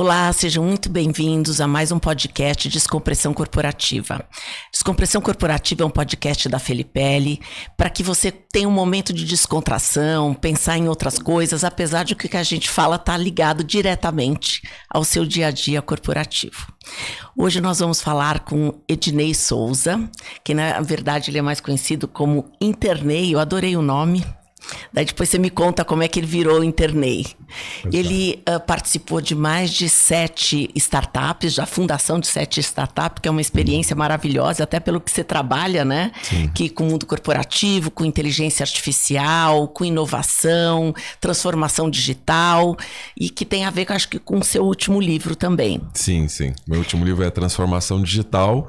Olá, sejam muito bem-vindos a mais um podcast Descompressão Corporativa. Descompressão Corporativa é um podcast da Felipelli para que você tenha um momento de descontração, pensar em outras coisas, apesar de que o que a gente fala está ligado diretamente ao seu dia a dia corporativo. Hoje nós vamos falar com Ednei Souza, que na verdade ele é mais conhecido como Internei, eu adorei o nome, Daí depois você me conta como é que ele virou internei. Exato. Ele uh, participou de mais de sete startups, da fundação de sete startups, que é uma experiência maravilhosa, até pelo que você trabalha, né? Sim. Que com o mundo corporativo, com inteligência artificial, com inovação, transformação digital, e que tem a ver, acho que, com o seu último livro também. Sim, sim. Meu último livro é Transformação Digital,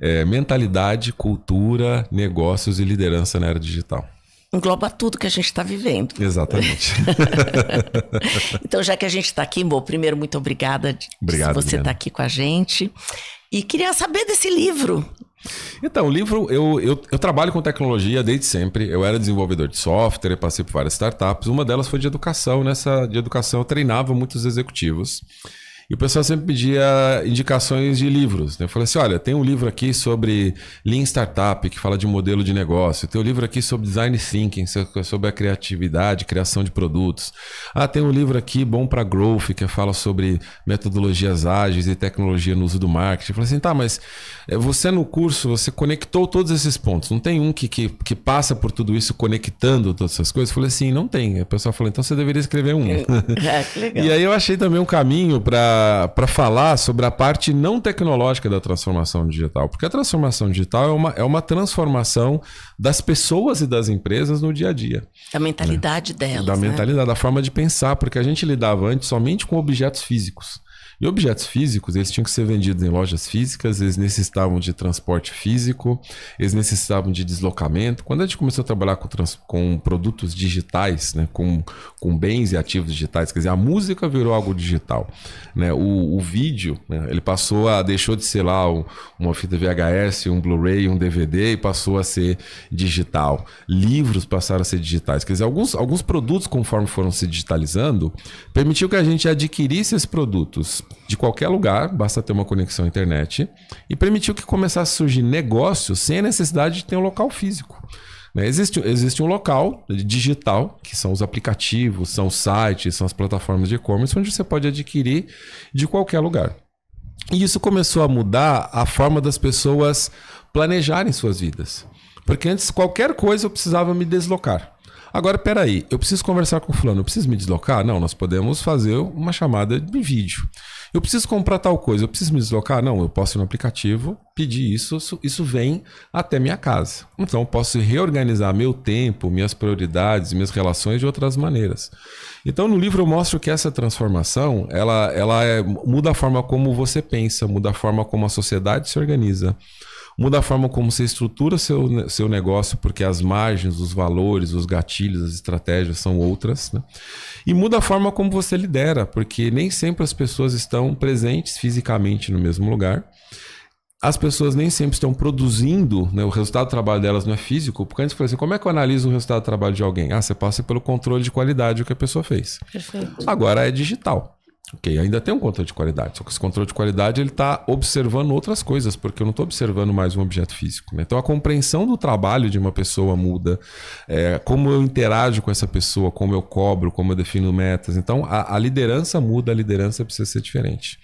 é, Mentalidade, Cultura, Negócios e Liderança na Era Digital engloba tudo que a gente está vivendo. Exatamente. então, já que a gente está aqui, Mo, primeiro, muito obrigada de, Obrigado, você estar tá aqui com a gente. E queria saber desse livro. Então, o livro, eu, eu, eu, trabalho com tecnologia desde sempre. Eu era desenvolvedor de software, passei por várias startups. Uma delas foi de educação. Nessa de educação, eu treinava muitos executivos. E o pessoal sempre pedia indicações de livros. Né? Eu falei assim: olha, tem um livro aqui sobre Lean Startup, que fala de modelo de negócio. Tem um livro aqui sobre Design Thinking, sobre a criatividade, criação de produtos. Ah, tem um livro aqui bom para Growth, que fala sobre metodologias ágeis e tecnologia no uso do marketing. Eu falei assim: tá, mas eh, você no curso, você conectou todos esses pontos. Não tem um que, que, que passa por tudo isso conectando todas essas coisas? Eu falei assim: não tem. o pessoal falou: então você deveria escrever um. É, é legal. e aí eu achei também um caminho para para falar sobre a parte não tecnológica da transformação digital. Porque a transformação digital é uma, é uma transformação das pessoas e das empresas no dia a dia. Da mentalidade né? delas. Da né? mentalidade, da forma de pensar. Porque a gente lidava antes somente com objetos físicos. E objetos físicos, eles tinham que ser vendidos em lojas físicas, eles necessitavam de transporte físico, eles necessitavam de deslocamento. Quando a gente começou a trabalhar com, trans, com produtos digitais, né, com, com bens e ativos digitais, quer dizer, a música virou algo digital. Né? O, o vídeo, né, ele passou a, deixou de ser lá um, uma fita VHS, um Blu-ray, um DVD e passou a ser digital. Livros passaram a ser digitais. Quer dizer, alguns, alguns produtos, conforme foram se digitalizando, permitiu que a gente adquirisse esses produtos de qualquer lugar, basta ter uma conexão à internet, e permitiu que começasse a surgir negócios sem a necessidade de ter um local físico. Né? Existe, existe um local digital, que são os aplicativos, são os sites, são as plataformas de e-commerce, onde você pode adquirir de qualquer lugar. E isso começou a mudar a forma das pessoas planejarem suas vidas. Porque antes, qualquer coisa eu precisava me deslocar. Agora, peraí, eu preciso conversar com o fulano, eu preciso me deslocar? Não, nós podemos fazer uma chamada de vídeo. Eu preciso comprar tal coisa, eu preciso me deslocar? Não, eu posso ir no aplicativo, pedir isso, isso vem até minha casa. Então eu posso reorganizar meu tempo, minhas prioridades, minhas relações de outras maneiras. Então no livro eu mostro que essa transformação, ela, ela é, muda a forma como você pensa, muda a forma como a sociedade se organiza. Muda a forma como você estrutura seu, né, seu negócio, porque as margens, os valores, os gatilhos, as estratégias são outras. Né? E muda a forma como você lidera, porque nem sempre as pessoas estão presentes fisicamente no mesmo lugar. As pessoas nem sempre estão produzindo, né? o resultado do trabalho delas não é físico, porque antes foi assim: como é que eu analiso o resultado do trabalho de alguém? Ah, você passa pelo controle de qualidade o que a pessoa fez. Perfeito. Agora é digital. Ok, ainda tem um controle de qualidade, só que esse controle de qualidade ele está observando outras coisas, porque eu não estou observando mais um objeto físico. Né? Então a compreensão do trabalho de uma pessoa muda, é, como eu interajo com essa pessoa, como eu cobro, como eu defino metas. Então a, a liderança muda, a liderança precisa ser diferente.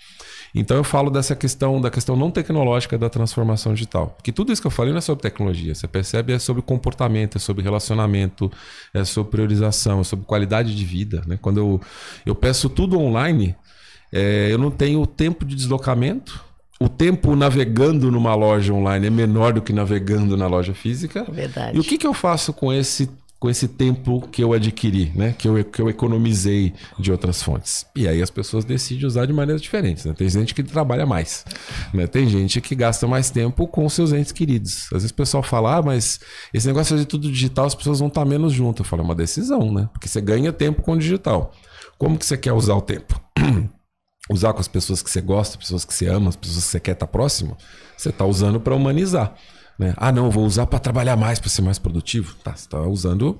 Então eu falo dessa questão, da questão não tecnológica da transformação digital. Que tudo isso que eu falei não é sobre tecnologia, você percebe é sobre comportamento, é sobre relacionamento, é sobre priorização, é sobre qualidade de vida. Né? Quando eu, eu peço tudo online, é, eu não tenho o tempo de deslocamento, o tempo navegando numa loja online é menor do que navegando na loja física. É verdade. E o que, que eu faço com esse com esse tempo que eu adquiri, né? Que eu, que eu economizei de outras fontes. E aí as pessoas decidem usar de maneiras diferentes. Né? Tem gente que trabalha mais, né? tem gente que gasta mais tempo com seus entes queridos. Às vezes o pessoal fala, ah, mas esse negócio de tudo digital, as pessoas vão estar menos juntas. Eu falo, é uma decisão, né? Porque você ganha tempo com o digital. Como que você quer usar o tempo? usar com as pessoas que você gosta, pessoas que você ama, as pessoas que você quer estar próximo? Você está usando para humanizar. Né? Ah, não, vou usar para trabalhar mais, para ser mais produtivo. Tá, você está usando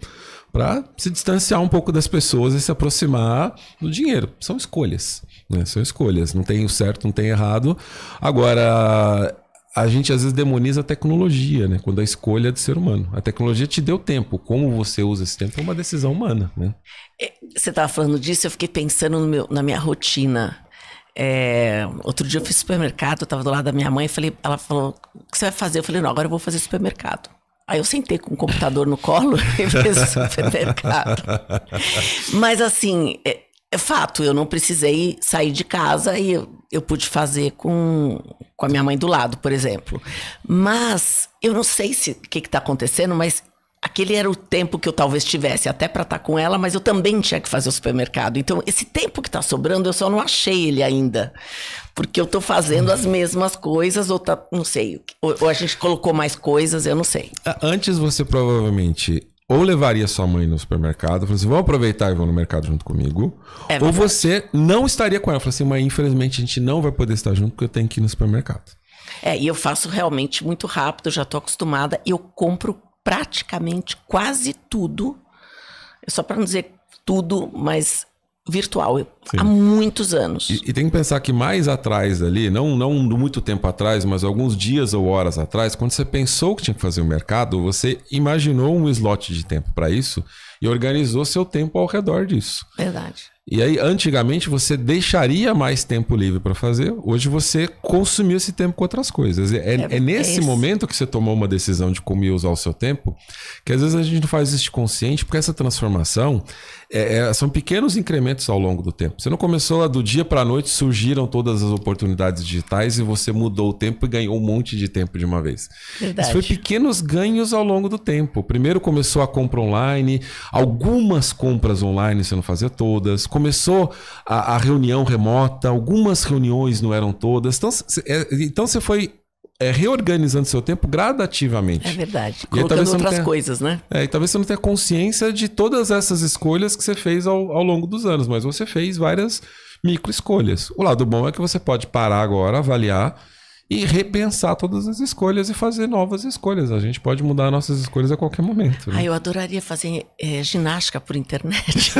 para se distanciar um pouco das pessoas e se aproximar do dinheiro. São escolhas. Né? São escolhas. Não tem o certo, não tem errado. Agora, a gente às vezes demoniza a tecnologia, né? Quando a escolha é do ser humano. A tecnologia te deu tempo. Como você usa esse tempo é uma decisão humana, né? É, você estava falando disso, eu fiquei pensando meu, na minha rotina. É, outro dia eu fiz supermercado, eu tava do lado da minha mãe, falei, ela falou, o que você vai fazer? Eu falei, não, agora eu vou fazer supermercado. Aí eu sentei com o computador no colo e fiz supermercado. Mas assim, é, é, fato, eu não precisei sair de casa e eu, eu pude fazer com, com a minha mãe do lado, por exemplo. Mas eu não sei se o que, que tá acontecendo, mas aquele era o tempo que eu talvez tivesse até para estar tá com ela, mas eu também tinha que fazer o supermercado. Então, esse tempo que está sobrando, eu só não achei ele ainda. Porque eu estou fazendo as mesmas coisas, ou tá, não sei, ou, ou, a gente colocou mais coisas, eu não sei. Antes você provavelmente ou levaria sua mãe no supermercado, falou assim: vamos aproveitar e vão no mercado junto comigo. É ou você não estaria com ela. Falou assim, mãe, infelizmente a gente não vai poder estar junto porque eu tenho que ir no supermercado. É, e eu faço realmente muito rápido, já estou acostumada, e eu compro praticamente quase tudo, é só para não dizer tudo, mas virtual Sim. há muitos anos. E, e, tem que pensar que mais atrás ali, não, não muito tempo atrás, mas alguns dias ou horas atrás, quando você pensou que tinha que fazer o mercado, você imaginou um slot de tempo para isso e organizou seu tempo ao redor disso. Verdade. E aí, antigamente, você deixaria mais tempo livre para fazer, hoje você consumiu esse tempo com outras coisas. É, é, é, é nesse é momento que você tomou uma decisão de como ia usar o seu tempo, que às vezes a gente não faz isso consciente, porque essa transformação é, é, são pequenos incrementos ao longo do tempo. Você não começou do dia para a noite, surgiram todas as oportunidades digitais e você mudou o tempo e ganhou um monte de tempo de uma vez. Verdade. Isso foi pequenos ganhos ao longo do tempo. Primeiro começou a compra online, Algumas compras online você não fazia todas. Começou a, a reunião remota, algumas reuniões não eram todas. Então, cê, é, então você foi é, reorganizando seu tempo gradativamente. É verdade. E Colocando aí, outras tenha, coisas, né? É, e talvez você não tenha consciência de todas essas escolhas que você fez ao, ao longo dos anos, mas você fez várias micro escolhas. O lado bom é que você pode parar agora, avaliar e repensar todas as escolhas e fazer novas escolhas. A gente pode mudar nossas escolhas a qualquer momento. Né? Ah, eu adoraria fazer é, ginástica por internet.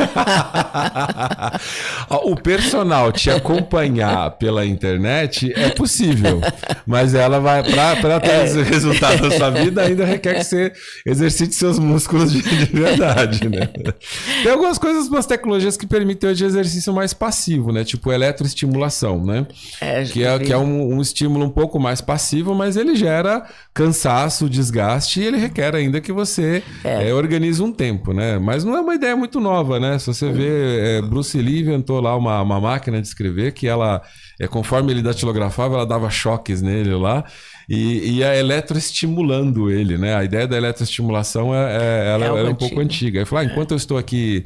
o personal te acompanhar pela internet é possível, mas ela vai para ter os é. resultados da sua vida ainda requer que você exercite seus músculos de, de verdade, né? Tem algumas coisas, umas tecnologias que permitem hoje exercício mais passivo, né? Tipo eletroestimulação, né? É, que, é, que é, é. um, um estímulo um pouco pouco mais passivo, mas ele gera cansaço, desgaste e ele requer ainda que você é. É, organize um tempo, né? Mas não é uma ideia muito nova, né? Se você hum. vê, é, Bruce Lee inventou lá uma, uma máquina de escrever que ela, é, conforme ele datilografava, ela dava choques nele lá e, e a é eletroestimulando ele, né? A ideia da eletroestimulação é, é ela, é ela é um pouco antiga. Ele falou, ah, enquanto eu estou aqui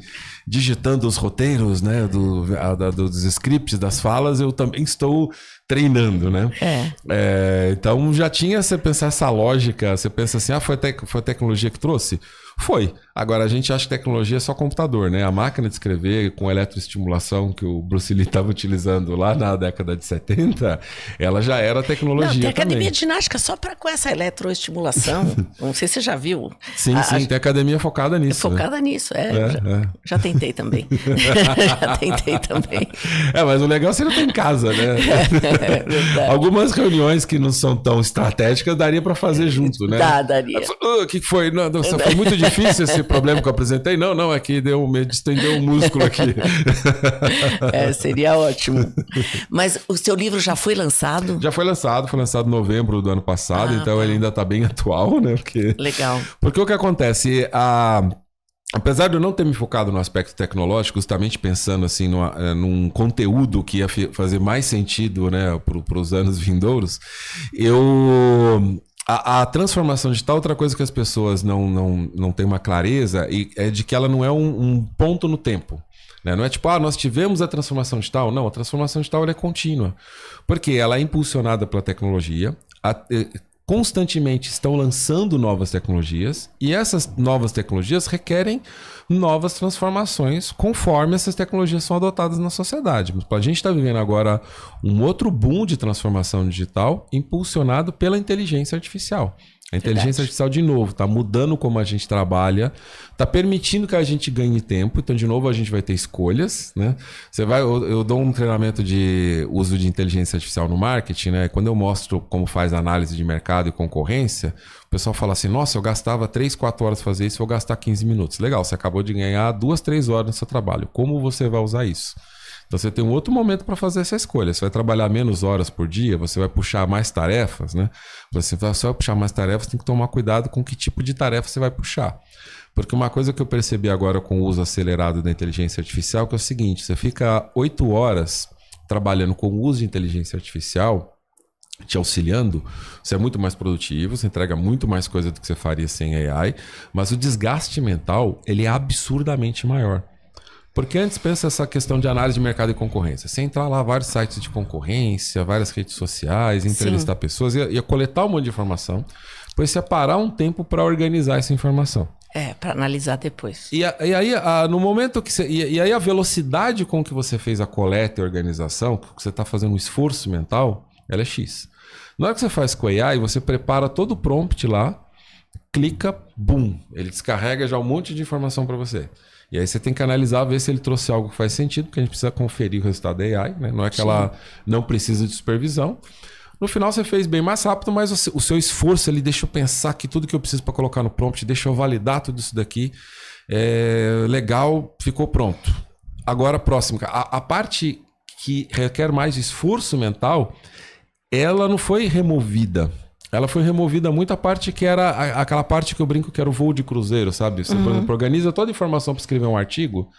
digitando os roteiros, né, do, a, da, dos scripts, das falas, eu também estou treinando, né? É. é. Então já tinha você pensar essa lógica, você pensa assim, ah, foi a, tec foi a tecnologia que trouxe? Foi. Agora a gente acha que tecnologia é só computador, né? A máquina de escrever com eletroestimulação que o Bruce Lee estava utilizando lá na década de 70, ela já era tecnologia. Não, tem academia também. de ginástica só para com essa eletroestimulação. Não sei se você já viu. Sim, a, sim, a... tem academia focada nisso. Né? Focada né? nisso, é, é, já, é. já, tentei também. já tentei também. É, mas o legal é você não tem em casa, né? É Algumas reuniões que não são tão estratégicas daria para fazer junto, né? Dá, daria. Ah, o uh, que foi? Não, não, foi muito difícil esse problema que eu apresentei? Não, não, é que deu, me distendeu o um músculo aqui. É, seria ótimo. Mas o seu livro já foi lançado? Já foi lançado, foi lançado em novembro do ano passado, ah, então tá. ele ainda está bem atual, né? Porque, Legal. Porque o que acontece? A apesar de eu não ter me focado no aspecto tecnológico, justamente pensando assim numa, eh, num conteúdo que ia fazer mais sentido né, para os anos vindouros, eu a, a, transformação digital, outra coisa que as pessoas não, não, não têm uma clareza e é de que ela não é um, um ponto no tempo. Né? Não é tipo, ah, nós tivemos a transformação digital. Não, a transformação digital é contínua. Porque ela é impulsionada pela tecnologia, a, eh, constantemente estão lançando novas tecnologias e essas novas tecnologias requerem novas transformações conforme essas tecnologias são adotadas na sociedade. A gente está vivendo agora um outro boom de transformação digital impulsionado pela inteligência artificial. A inteligência Verdade. artificial, de novo, está mudando como a gente trabalha, está permitindo que a gente ganhe tempo. Então, de novo, a gente vai ter escolhas. Né? Você vai, eu, eu, dou um treinamento de uso de inteligência artificial no marketing. Né? Quando eu mostro como faz análise de mercado e concorrência, o pessoal fala assim: nossa, eu gastava 3, 4 horas fazer isso, vou gastar 15 minutos. Legal, você acabou de ganhar 2, 3 horas no seu trabalho. Como você vai usar isso? Então você tem um outro momento para fazer essa escolha. Você vai trabalhar menos horas por dia, você vai puxar mais tarefas, né? Você vai só puxar mais tarefas, tem que tomar cuidado com que tipo de tarefa você vai puxar. Porque uma coisa que eu percebi agora com o uso acelerado da inteligência artificial que é o seguinte: você fica oito horas trabalhando com o uso de inteligência artificial te auxiliando, você é muito mais produtivo, você entrega muito mais coisa do que você faria sem AI, mas o desgaste mental ele é absurdamente maior. Porque antes pensa essa questão de análise de mercado e concorrência. Você entrar lá vários sites de concorrência, várias redes sociais, entrevistar Sim. pessoas, ia, ia coletar um monte de informação, depois ia parar um tempo para organizar essa informação. É, para analisar depois. E, a, e aí, a, no momento que você. E, e, aí, a velocidade com que você fez a coleta e organização, porque você está fazendo um esforço mental, ela é X. Na hora que você faz com AI, você prepara todo o prompt lá, clica, bum, ele descarrega já um monte de informação para você. E aí você tem que analisar, ver se ele trouxe algo que faz sentido, porque a gente precisa conferir o resultado da AI, né? Não é que Sim. ela não precisa de supervisão. No final você fez bem mais rápido, mas o seu esforço ali, deixa eu pensar que tudo que eu preciso para colocar no prompt, deixa eu validar tudo isso daqui. É, legal, ficou pronto. Agora, próximo. A, a parte que requer mais esforço mental, ela não foi removida ela foi removida muita parte que era a, aquela parte que eu brinco que era o voo de cruzeiro, sabe? Você uhum. exemplo, organiza toda a informação para escrever um artigo.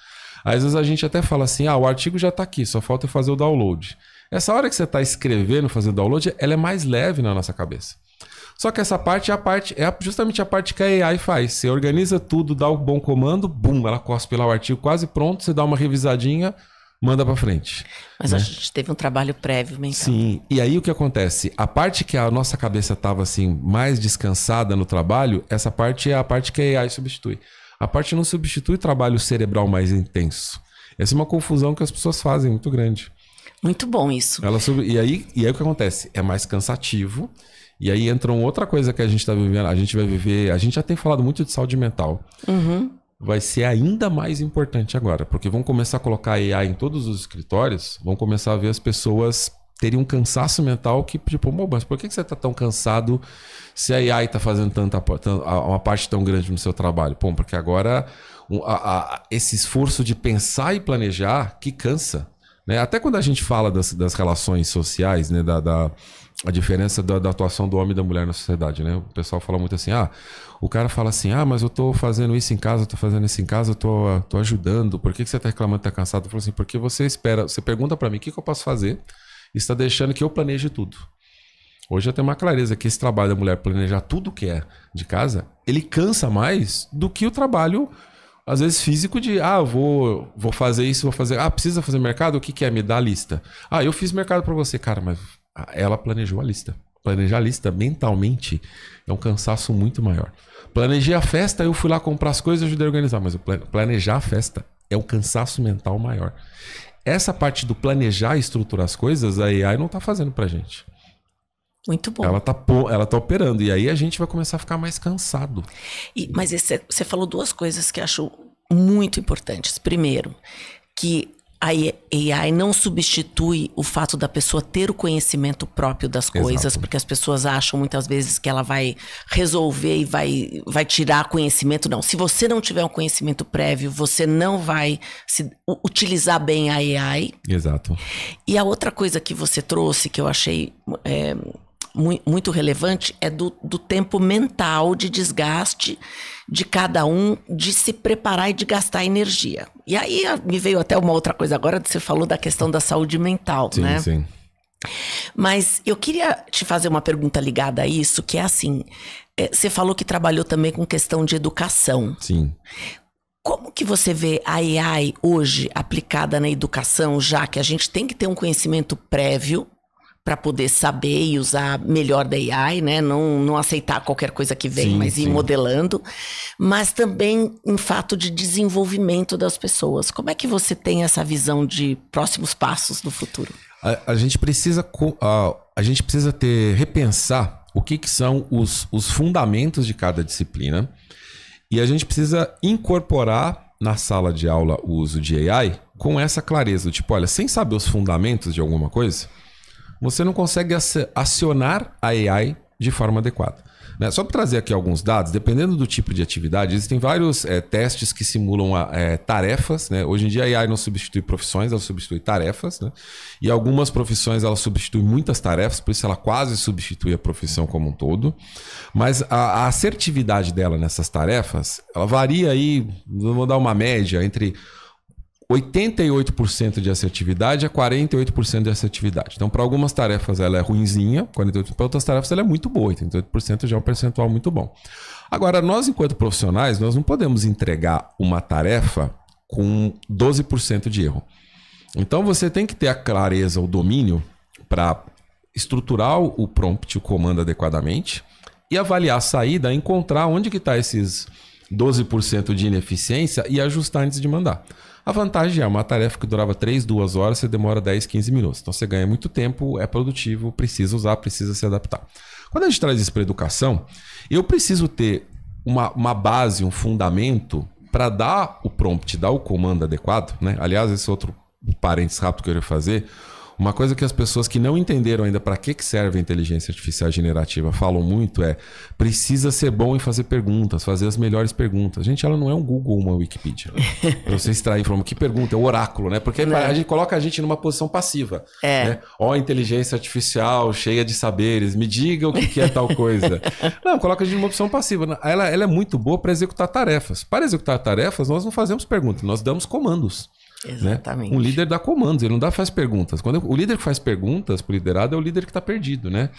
Às vezes a gente até fala assim: ah, o artigo já está aqui, só falta eu fazer o download. Essa hora que você está escrevendo, fazendo download, ela é mais leve na nossa cabeça. Só que essa parte é a parte é justamente a parte que a AI faz. Você organiza tudo, dá o um bom comando, bum, ela cospe lá o artigo quase pronto, você dá uma revisadinha, manda para frente. Mas né? a gente teve um trabalho prévio mental. Sim, e aí o que acontece? A parte que a nossa cabeça estava assim mais descansada no trabalho, essa parte é a parte que a AI substitui. A parte não substitui trabalho cerebral mais intenso. Essa é uma confusão que as pessoas fazem muito grande. Muito bom isso. Ela sub... e, aí, e aí o que acontece? É mais cansativo. E aí entra uma outra coisa que a gente está vivendo. A gente vai viver. A gente já tem falado muito de saúde mental. Uhum vai ser ainda mais importante agora, porque vão começar a colocar AI em todos os escritórios, vão começar a ver as pessoas terem um cansaço mental que, tipo, mas por que você está tão cansado se a AI está fazendo tanta, uma parte tão grande no seu trabalho? Bom, porque agora a, a, esse esforço de pensar e planejar que cansa. Né? Até quando a gente fala das, das relações sociais, né? da, da a diferença da, da, atuação do homem e da mulher na sociedade, né? O pessoal fala muito assim, ah, o cara fala assim, ah, mas eu tô fazendo isso em casa, tô fazendo isso em casa, tô, tô ajudando, por que, que você tá reclamando que tá cansado? Eu falo assim, porque você espera, você pergunta para mim o que, que eu posso fazer e está deixando que eu planeje tudo. Hoje eu tenho uma clareza que esse trabalho da mulher planejar tudo que é de casa, ele cansa mais do que o trabalho às vezes físico de ah vou vou fazer isso vou fazer ah precisa fazer mercado o que, que é me dá a lista ah eu fiz mercado para você cara mas ela planejou a lista. Planejar a lista mentalmente é um cansaço muito maior. Planejei a festa, eu fui lá comprar as coisas e ajudei a organizar, mas planejar a festa é um cansaço mental maior. Essa parte do planejar e estruturar as coisas, a AI não está fazendo pra gente. Muito bom. Ela tá, ela tá operando. E aí a gente vai começar a ficar mais cansado. E, mas esse, você falou duas coisas que acho muito importantes. Primeiro, que a AI não substitui o fato da pessoa ter o conhecimento próprio das coisas, Exato. porque as pessoas acham muitas vezes que ela vai resolver e vai, vai tirar conhecimento. Não, se você não tiver um conhecimento prévio, você não vai se, utilizar bem a AI. Exato. E a outra coisa que você trouxe que eu achei é, muito relevante é do, do tempo mental de desgaste de cada um de se preparar e de gastar energia. E aí ah, me veio até uma outra coisa agora, você falou da questão da saúde mental, sim, né? Sim. Mas eu queria te fazer uma pergunta ligada a isso, que é assim: é, você falou que trabalhou também com questão de educação. Sim. Como que você vê a AI hoje aplicada na educação, já que a gente tem que ter um conhecimento prévio para poder saber e usar melhor da AI, né? Não, não aceitar qualquer coisa que vem, sim, mas sim. ir modelando. Mas também em fato de desenvolvimento das pessoas. Como é que você tem essa visão de próximos passos do futuro? A, a gente, precisa, a, a, gente precisa ter repensar o que, que são os, os fundamentos de cada disciplina. E a gente precisa incorporar na sala de aula o uso de AI com essa clareza. Tipo, olha, sem saber os fundamentos de alguma coisa você não consegue acionar a AI de forma adequada. Né? Só para trazer aqui alguns dados, dependendo do tipo de atividade, existem vários é, testes que simulam a, é, tarefas. Né? Hoje em dia a AI não substitui profissões, ela substitui tarefas. Né? E algumas profissões ela substitui muitas tarefas, por isso ela quase substitui a profissão como um todo. Mas a, a assertividade dela nessas tarefas, ela varia aí, vou dar uma média entre 88% de assertividade é a 48% de assertividade. Então, para algumas tarefas ela é ruinzinha, 48%, para outras tarefas ela é muito boa, 88% já é um percentual muito bom. Agora, nós, enquanto profissionais, nós não podemos entregar uma tarefa com 12% de erro. Então, você tem que ter a clareza, o domínio para estruturar o prompt, o comando adequadamente e avaliar a saída, encontrar onde que está esses 12% de ineficiência e ajustar antes de mandar. A vantagem é, é uma tarefa que durava 3, 2 horas, você demora 10, 15 minutos. Então você ganha muito tempo, é produtivo, precisa usar, precisa se adaptar. Quando a gente traz isso para educação, eu preciso ter uma, uma base, um fundamento para dar o prompt, dar o comando adequado. Né? Aliás, esse é outro parênteses rápido que eu ia fazer. Uma coisa que as pessoas que não entenderam ainda para que, que serve a inteligência artificial generativa falam muito é precisa ser bom em fazer perguntas, fazer as melhores perguntas. Gente, ela não é um Google ou uma Wikipedia. Né? pra você extrair informação. Que pergunta? É o oráculo, né? Porque né? a gente coloca a gente numa posição passiva. É. Né? Ó, inteligência artificial, cheia de saberes, me diga o que, que é tal coisa. não, coloca a gente numa opção passiva. Ela, ela é muito boa para executar tarefas. Para executar tarefas, nós não fazemos perguntas, nós damos comandos. Né? Exatamente. Né? Um líder dá comandos, ele não dá, faz perguntas. Quando eu, o líder que faz perguntas pro liderado é o líder que está perdido, né?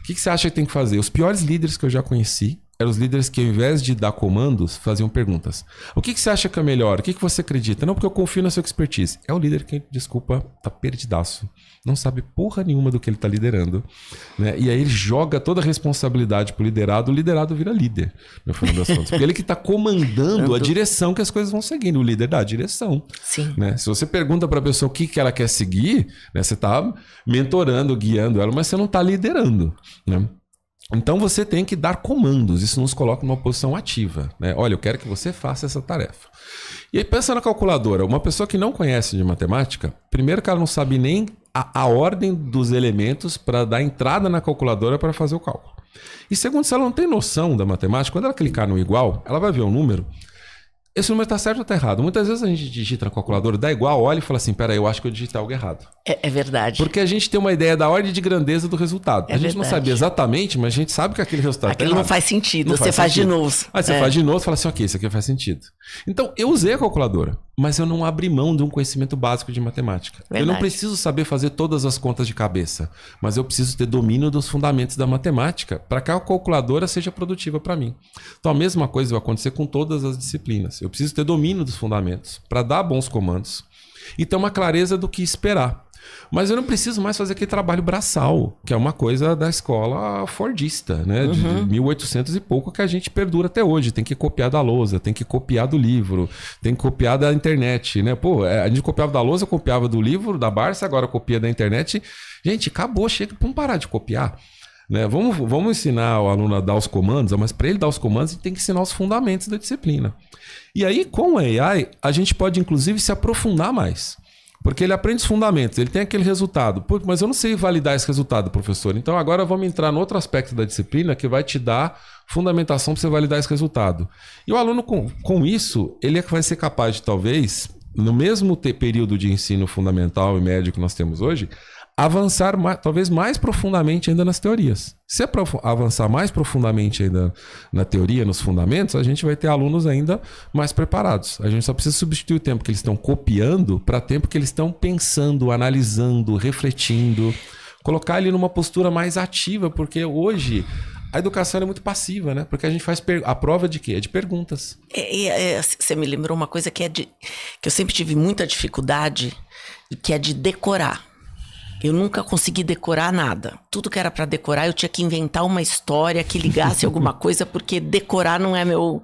O que, que você acha que tem que fazer? Os piores líderes que eu já conheci eram os líderes que, ao invés de dar comandos, faziam perguntas. O que, que você acha que é melhor? O que, que você acredita? Não, porque eu confio na sua expertise. É o líder que, desculpa, tá perdidaço. Não sabe porra nenhuma do que ele tá liderando. Né? E aí ele joga toda a responsabilidade pro liderado, o liderado vira líder, no final das contas. Porque ele que tá comandando a direção que as coisas vão seguindo. O líder dá a direção. Sim. Né? Se você pergunta pra pessoa o que, que ela quer seguir, né? você tá mentorando, guiando ela, mas você não tá liderando. Né? Então você tem que dar comandos, isso nos coloca numa posição ativa. Né? Olha, eu quero que você faça essa tarefa. E aí, pensa na calculadora, uma pessoa que não conhece de matemática, primeiro que ela não sabe nem a, a ordem dos elementos para dar entrada na calculadora para fazer o cálculo. E segundo, se ela não tem noção da matemática, quando ela clicar no igual, ela vai ver um número, esse número está certo ou está errado? Muitas vezes a gente digita na calculadora, dá igual, olha e fala assim: peraí, eu acho que eu digitei algo errado. É, é verdade. Porque a gente tem uma ideia da ordem de grandeza do resultado. É a gente verdade. não sabe exatamente, mas a gente sabe que aquele resultado Aquilo tá não faz sentido, não você faz, faz sentido. de novo. Aí você é. faz de novo e fala assim: ok, isso aqui faz sentido. Então, eu usei a calculadora mas eu não abri mão de um conhecimento básico de matemática. Verdade. Eu não preciso saber fazer todas as contas de cabeça, mas eu preciso ter domínio dos fundamentos da matemática para que a calculadora seja produtiva para mim. Então a mesma coisa vai acontecer com todas as disciplinas. Eu preciso ter domínio dos fundamentos para dar bons comandos e ter uma clareza do que esperar. Mas eu não preciso mais fazer aquele trabalho braçal, que é uma coisa da escola fordista, né? Uhum. De 1800 e pouco que a gente perdura até hoje. Tem que copiar da lousa, tem que copiar do livro, tem que copiar da internet, né? Pô, é, a gente copiava da lousa, copiava do livro, da Barça, agora copia da internet. Gente, acabou, chega, vamos parar de copiar. Né? Vamos, vamos ensinar o aluno a dar os comandos, mas para ele dar os comandos, gente tem que ensinar os fundamentos da disciplina. E aí, com a AI, a gente pode inclusive se aprofundar mais. Porque ele aprende os fundamentos, ele tem aquele resultado. Pô, mas eu não sei validar esse resultado, professor. Então agora vamos entrar no outro aspecto da disciplina que vai te dar fundamentação para você validar esse resultado. E o aluno, com, com isso, ele é que vai ser capaz de, talvez, no mesmo período de ensino fundamental e médio que nós temos hoje, avançar mais, talvez mais profundamente ainda nas teorias. Se avançar mais profundamente ainda na teoria, nos fundamentos, a gente vai ter alunos ainda mais preparados. A gente só precisa substituir o tempo que eles estão copiando para tempo que eles estão pensando, analisando, refletindo, colocar ele numa postura mais ativa, porque hoje a educação é muito passiva, né? Porque a gente faz a prova de quê? É de perguntas. É, é, você me lembrou uma coisa que é de que eu sempre tive muita dificuldade, que é de decorar. Eu nunca consegui decorar nada. Tudo que era para decorar, eu tinha que inventar uma história que ligasse alguma coisa, porque decorar não é meu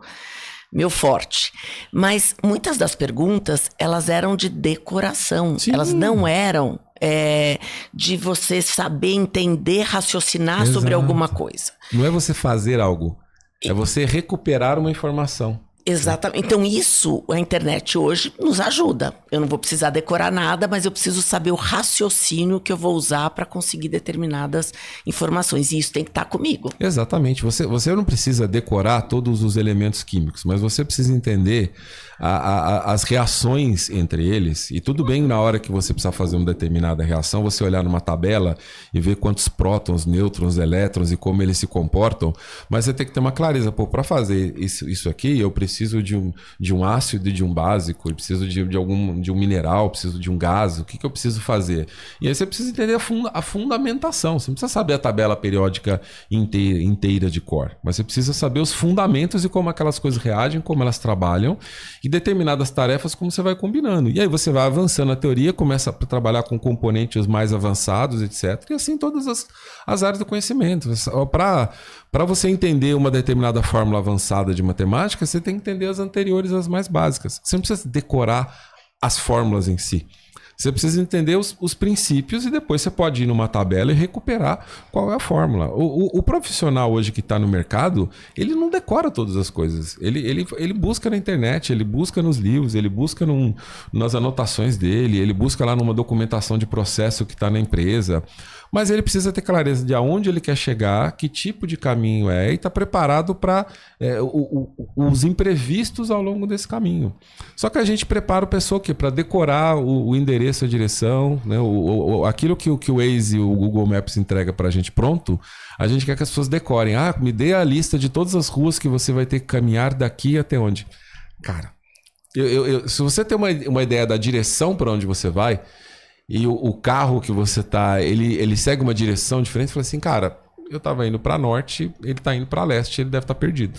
meu forte. Mas muitas das perguntas, elas eram de decoração. Sim. Elas não eram é, de você saber entender, raciocinar Exato. sobre alguma coisa. Não é você fazer algo, é você recuperar uma informação. Exatamente. Então, isso, a internet hoje nos ajuda. Eu não vou precisar decorar nada, mas eu preciso saber o raciocínio que eu vou usar para conseguir determinadas informações. E isso tem que estar tá comigo. Exatamente. Você, você não precisa decorar todos os elementos químicos, mas você precisa entender a, a, as reações entre eles. E tudo bem na hora que você precisar fazer uma determinada reação, você olhar numa tabela e ver quantos prótons, nêutrons, elétrons e como eles se comportam, mas você tem que ter uma clareza. Pô, para fazer isso, isso aqui, eu preciso de um, de um ácido e de um básico, eu preciso de, de, algum, de um mineral, preciso de um gás, o que, que eu preciso fazer? E aí você precisa entender a, funda, a fundamentação. Você não precisa saber a tabela periódica inteira, inteira de cor, mas você precisa saber os fundamentos e como aquelas coisas reagem, como elas trabalham e determinadas tarefas como você vai combinando. E aí você vai avançando a teoria, começa a trabalhar com componentes mais avançados, etc. E assim todas as, as áreas do conhecimento. Para você entender uma determinada fórmula avançada de matemática, você tem que entender as anteriores, as mais básicas. Você não precisa decorar as fórmulas em si. Você precisa entender os, os, princípios e depois você pode ir numa tabela e recuperar qual é a fórmula. O, o, o profissional hoje que está no mercado, ele não decora todas as coisas. Ele, ele, ele busca na internet, ele busca nos livros, ele busca num, nas anotações dele, ele busca lá numa documentação de processo que está na empresa. Mas ele precisa ter clareza de aonde ele quer chegar, que tipo de caminho é, e estar tá preparado para é, os imprevistos ao longo desse caminho. Só que a gente prepara o pessoal que para decorar o, o, endereço, a direção, né? o, o aquilo que, que o Waze, o Google Maps entrega para a gente pronto, a gente quer que as pessoas decorem. Ah, me dê a lista de todas as ruas que você vai ter que caminhar daqui até onde. Cara, eu, eu, eu, se você tem uma, uma ideia da direção para onde você vai, e o, o carro que você tá, ele, ele segue uma direção diferente, fala assim, cara, eu tava indo para norte, ele tá indo para leste, ele deve estar tá perdido.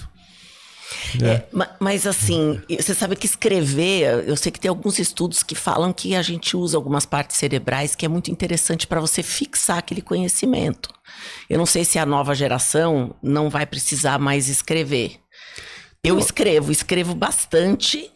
É. É, mas assim, você sabe que escrever, eu sei que tem alguns estudos que falam que a gente usa algumas partes cerebrais que é muito interessante para você fixar aquele conhecimento. Eu não sei se a nova geração não vai precisar mais escrever. Eu escrevo, escrevo bastante.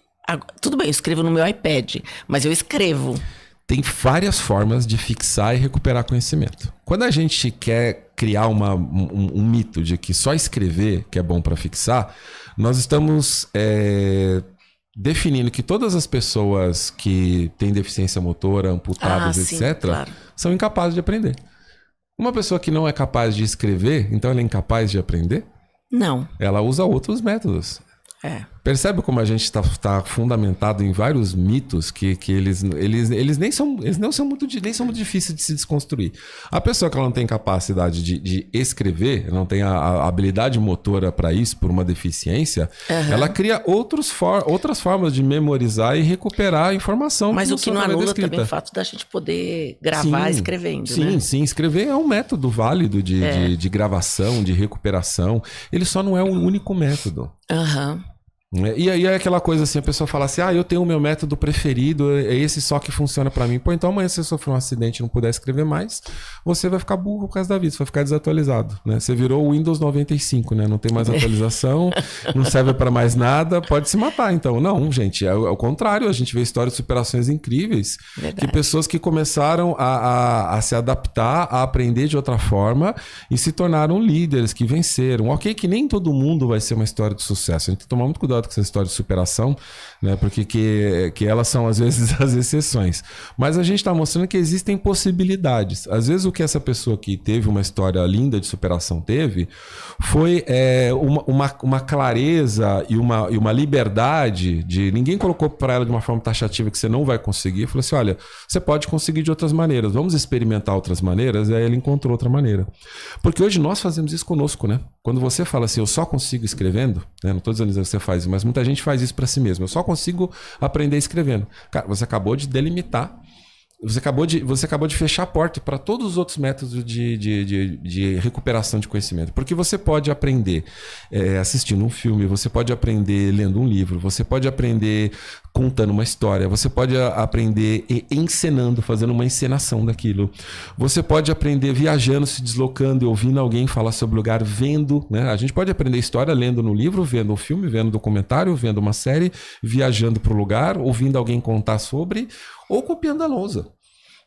Tudo bem, eu escrevo no meu iPad, mas eu escrevo tem várias formas de fixar e recuperar conhecimento. Quando a gente quer criar uma, um, um mito de que só escrever que é bom para fixar, nós estamos é, definindo que todas as pessoas que têm deficiência motora, amputadas, ah, etc., sim, claro. são incapazes de aprender. Uma pessoa que não é capaz de escrever, então ela é incapaz de aprender? Não. Ela usa outros métodos. É. Percebe como a gente está tá fundamentado em vários mitos que, que eles, eles, eles nem são eles não são muito nem são muito difíceis de se desconstruir. A pessoa que ela não tem capacidade de, de escrever, não tem a, a habilidade motora para isso por uma deficiência, uhum. ela cria outros for, outras formas de memorizar e recuperar a informação. Mas que o que não anula também o fato da gente poder gravar sim, escrevendo. Sim, né? sim, escrever é um método válido de, é. de, de gravação, de recuperação. Ele só não é o único método. Aham. Uhum. Né? E aí é aquela coisa assim, a pessoa fala assim, ah, eu tenho o meu método preferido, é esse só que funciona para mim. Pô, então amanhã se você sofrer um acidente e não puder escrever mais, você vai ficar burro por causa da vida, você vai ficar desatualizado, né? Você virou o Windows 95, né? Não tem mais atualização, não serve para mais nada, pode se matar então. Não, gente, é o é contrário, a gente vê histórias de superações incríveis, Verdade. que pessoas que começaram a, a, a se adaptar, a aprender de outra forma e se tornaram líderes, que venceram. Ok que nem todo mundo vai ser uma história de sucesso, a gente tem que tomar muito cuidado preocupado com essa história de superação, né? Porque que, que elas são às vezes as exceções. Mas a gente está mostrando que existem possibilidades. Às vezes o que essa pessoa que teve uma história linda de superação teve foi é, uma, uma, uma, clareza e uma, e uma liberdade de ninguém colocou para ela de uma forma taxativa que você não vai conseguir. Falou assim, olha, você pode conseguir de outras maneiras. Vamos experimentar outras maneiras. E aí ele encontrou outra maneira. Porque hoje nós fazemos isso conosco, né? Quando você fala assim, eu só consigo escrevendo, né? não estou dizendo que você faz, mas muita gente faz isso para si mesmo. Eu só consigo aprender escrevendo. Cara, você acabou de delimitar você acabou de, você acabou de fechar a porta para todos os outros métodos de, de, de, de, recuperação de conhecimento. Porque você pode aprender é, assistindo um filme, você pode aprender lendo um livro, você pode aprender contando uma história, você pode aprender encenando, fazendo uma encenação daquilo. Você pode aprender viajando, se deslocando, ouvindo alguém falar sobre o lugar, vendo. Né? A gente pode aprender história lendo no livro, vendo um filme, vendo um documentário, vendo uma série, viajando para o lugar, ouvindo alguém contar sobre ou copiando a lousa.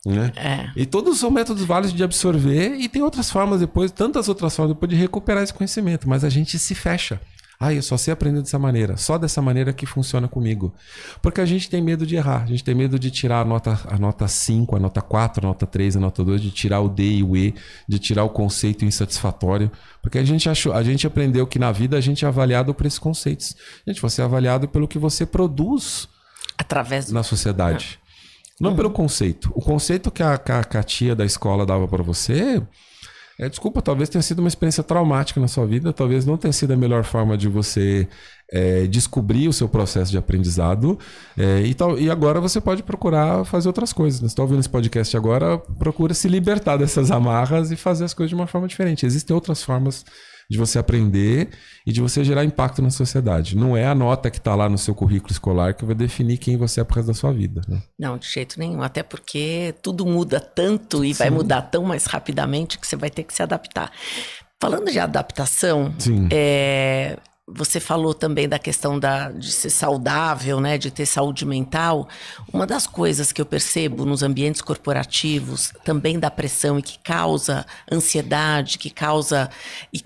Né? É. E todos são métodos válidos de absorver e tem outras formas depois, tantas outras formas depois de recuperar esse conhecimento, mas a gente se fecha. Ah, eu só sei aprender dessa maneira, só dessa maneira que funciona comigo. Porque a gente tem medo de errar, a gente tem medo de tirar a nota, a nota 5, a nota 4, a nota 3, a nota 2, de tirar o D e o E, de tirar o conceito insatisfatório. Porque a gente, achou, a gente aprendeu que na vida a gente é avaliado por esses conceitos. Gente, você é avaliado pelo que você produz através na sociedade. Não uhum. pelo conceito. O conceito que a, a, a tia da escola dava para você, é, desculpa, talvez tenha sido uma experiência traumática na sua vida, talvez não tenha sido a melhor forma de você é, descobrir o seu processo de aprendizado. É, e, tal, e agora você pode procurar fazer outras coisas. Você né? está ouvindo esse podcast agora, procura se libertar dessas amarras e fazer as coisas de uma forma diferente. Existem outras formas de você aprender e de você gerar impacto na sociedade. Não é a nota que está lá no seu currículo escolar que vai definir quem você é por causa da sua vida. Né? Não, de jeito nenhum. Até porque tudo muda tanto e Sim. vai mudar tão mais rapidamente que você vai ter que se adaptar. Falando de adaptação, é, você falou também da questão da, de ser saudável, né, de ter saúde mental. Uma das coisas que eu percebo nos ambientes corporativos, também da pressão e que causa ansiedade, que causa e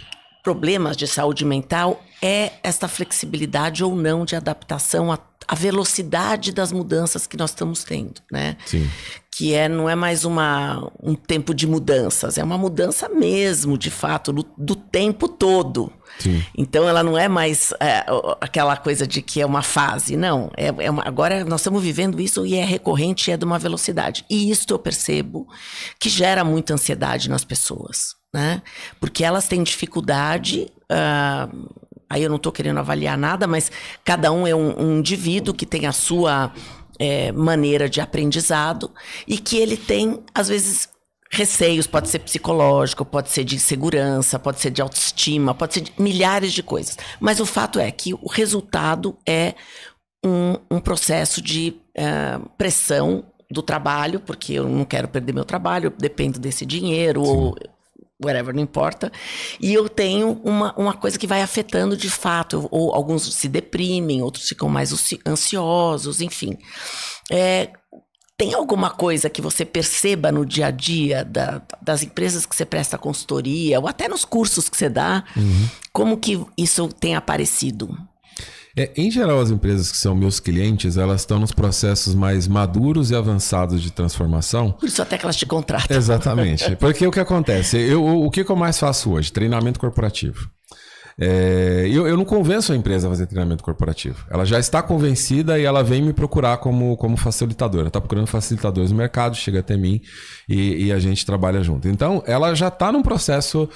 problemas de saúde mental é esta flexibilidade ou não de adaptação à, à velocidade das mudanças que nós estamos tendo, né? Sim. Que é, não é mais uma, um tempo de mudanças, é uma mudança mesmo, de fato, do, do tempo todo. Sim. Então ela não é mais é, aquela coisa de que é uma fase, não. É, é uma, agora nós estamos vivendo isso e é recorrente e é de uma velocidade. E isso eu percebo que gera muita ansiedade nas pessoas né? Porque elas têm dificuldade. Uh, aí eu não estou querendo avaliar nada, mas cada um é um, um indivíduo que tem a sua é, maneira de aprendizado e que ele tem, às vezes, receios, pode ser psicológico, pode ser de insegurança, pode ser de autoestima, pode ser de milhares de coisas. Mas o fato é que o resultado é um, um processo de uh, pressão do trabalho, porque eu não quero perder meu trabalho, eu dependo desse dinheiro, Sim. ou whatever, não importa. E eu tenho uma, uma coisa que vai afetando de fato. Ou alguns se deprimem, outros ficam mais ansiosos, enfim. É, tem alguma coisa que você perceba no dia a dia da, das empresas que você presta consultoria, ou até nos cursos que você dá? Uhum. Como que isso tem aparecido? É, em geral, as empresas que são meus clientes, elas estão nos processos mais maduros e avançados de transformação. Por isso até que elas te contratam. Exatamente. Porque o que acontece? Eu, o que eu mais faço hoje? Treinamento corporativo. É, eu, eu não convenço a empresa a fazer treinamento corporativo. Ela já está convencida e ela vem me procurar como, como facilitador. Ela está procurando facilitadores no mercado, chega até mim e, e a gente trabalha junto. Então, ela já está num processo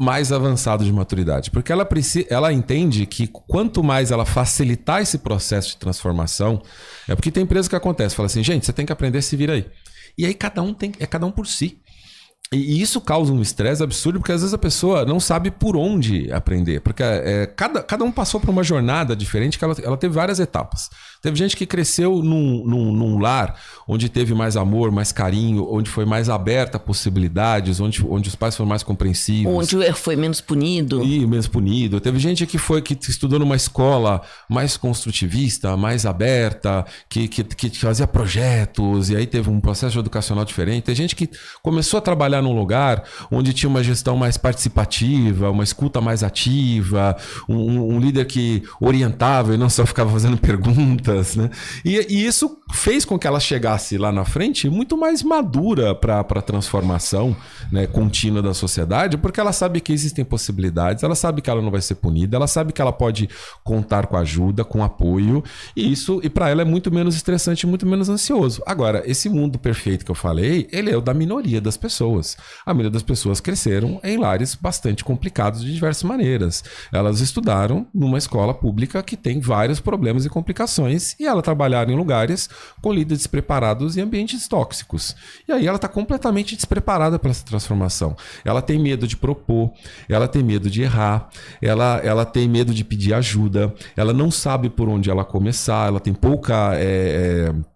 mais avançado de maturidade, porque ela, precisa, ela entende que quanto mais ela facilitar esse processo de transformação, é porque tem empresa que acontece, fala assim, gente, você tem que aprender a se vir aí. E aí cada um tem, é cada um por si. E isso causa um estresse absurdo, porque às vezes a pessoa não sabe por onde aprender. Porque é, cada, cada um passou por uma jornada diferente, que ela, ela teve várias etapas. Teve gente que cresceu num, num, num, lar onde teve mais amor, mais carinho, onde foi mais aberta a possibilidades, onde, onde os pais foram mais compreensivos. Onde o é, erro foi menos punido. E menos punido. Teve gente que foi que estudou numa escola mais construtivista, mais aberta, que, que, que fazia projetos, e aí teve um processo educacional diferente. Tem gente que começou a trabalhar num lugar onde tinha uma gestão mais participativa, uma escuta mais ativa, um, um líder que orientava e não só ficava fazendo perguntas né? E, e, isso fez com que ela chegasse lá na frente muito mais madura para a transformação né, contínua da sociedade, porque ela sabe que existem possibilidades, ela sabe que ela não vai ser punida, ela sabe que ela pode contar com ajuda, com apoio, e isso, e para ela é muito menos estressante, muito menos ansioso. Agora, esse mundo perfeito que eu falei, ele é o da minoria das pessoas. A maioria das pessoas cresceram em lares bastante complicados de diversas maneiras. Elas estudaram numa escola pública que tem vários problemas e complicações mulheres e ela trabalhar em lugares com líderes despreparados e ambientes tóxicos. E aí ela está completamente despreparada para essa transformação. Ela tem medo de propor, ela tem medo de errar, ela, ela tem medo de pedir ajuda, ela não sabe por onde ela começar, ela tem pouca. É, é,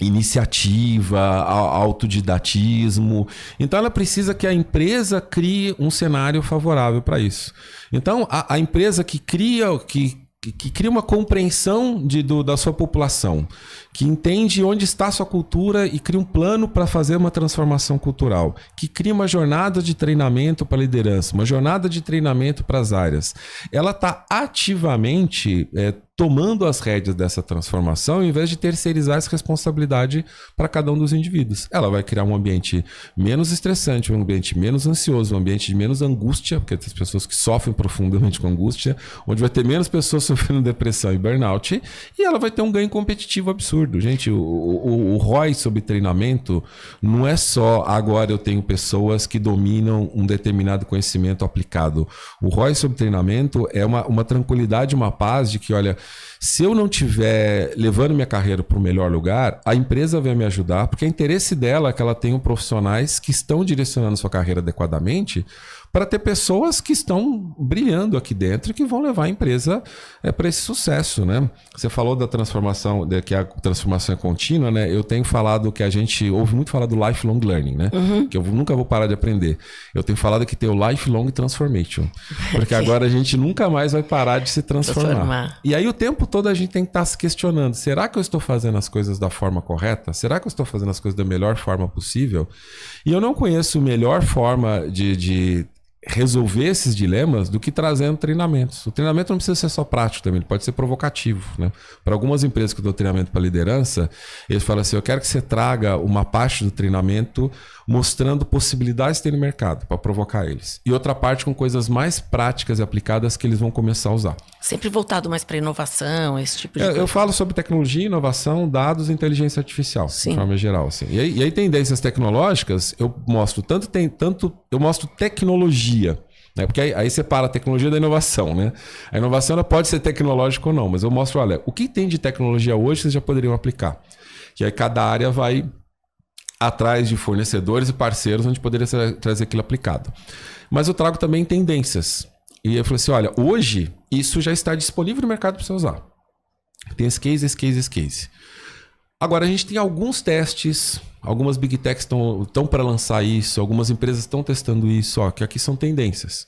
iniciativa, autodidatismo. Então ela precisa que a empresa crie um cenário favorável para isso. Então a, a, empresa que cria, que que, cria uma compreensão de, do, da sua população que entende onde está sua cultura e cria um plano para fazer uma transformação cultural, que cria uma jornada de treinamento para liderança, uma jornada de treinamento para as áreas. Ela está ativamente é, tomando as rédeas dessa transformação, ao invés de terceirizar essa responsabilidade para cada um dos indivíduos. Ela vai criar um ambiente menos estressante, um ambiente menos ansioso, um ambiente de menos angústia, porque tem pessoas que sofrem profundamente com angústia, onde vai ter menos pessoas sofrendo depressão e burnout, e ela vai ter um ganho competitivo absurdo absurdo. Gente, o, o, o ROI sobre treinamento não é só agora eu tenho pessoas que dominam um determinado conhecimento aplicado. O ROI sobre treinamento é uma, uma tranquilidade, uma paz de que, olha, se eu não tiver levando minha carreira para o melhor lugar, a empresa vai me ajudar, porque é interesse dela que ela tenha profissionais que estão direcionando sua carreira adequadamente para ter pessoas que estão brilhando aqui dentro e que vão levar a empresa é, para esse sucesso, né? Você falou da transformação, de, que a transformação é contínua, né? Eu tenho falado que a gente ouve muito falar do lifelong learning, né? Uhum. Que eu nunca vou parar de aprender. Eu tenho falado que tem o lifelong transformation, porque agora a gente nunca mais vai parar de se transformar. transformar. E aí o tempo todo a gente tem que estar tá se questionando: será que eu estou fazendo as coisas da forma correta? Será que eu estou fazendo as coisas da melhor forma possível? E eu não conheço melhor forma de, de resolver esses dilemas do que trazendo treinamentos. O treinamento não precisa ser só prático também, ele pode ser provocativo. Né? Para algumas empresas que eu dou treinamento para liderança, eles falam assim: eu quero que você traga uma parte do treinamento mostrando possibilidades que tem no mercado para provocar eles. E outra parte com coisas mais práticas e aplicadas que eles vão começar a usar. Sempre voltado mais para inovação, esse tipo de eu, coisa. Eu falo sobre tecnologia, inovação, dados e inteligência artificial, Sim. de forma geral. Assim. E, aí, e aí tendências tecnológicas, eu mostro tanto, tem, tanto eu mostro tecnologia tecnologia. Né? Porque aí, aí separa a tecnologia da inovação. Né? A inovação ela pode ser tecnológica ou não, mas eu mostro, olha, o que tem de tecnologia hoje vocês já poderiam aplicar. E aí cada área vai atrás de fornecedores e parceiros onde poderia ser, trazer aquilo aplicado. Mas eu trago também tendências. E eu falei assim: olha, hoje isso já está disponível no mercado para você usar. Tem esse case, esse case, esse case. Agora, a gente tem alguns testes, algumas big techs estão para lançar isso, algumas empresas estão testando isso, ó, que aqui são tendências.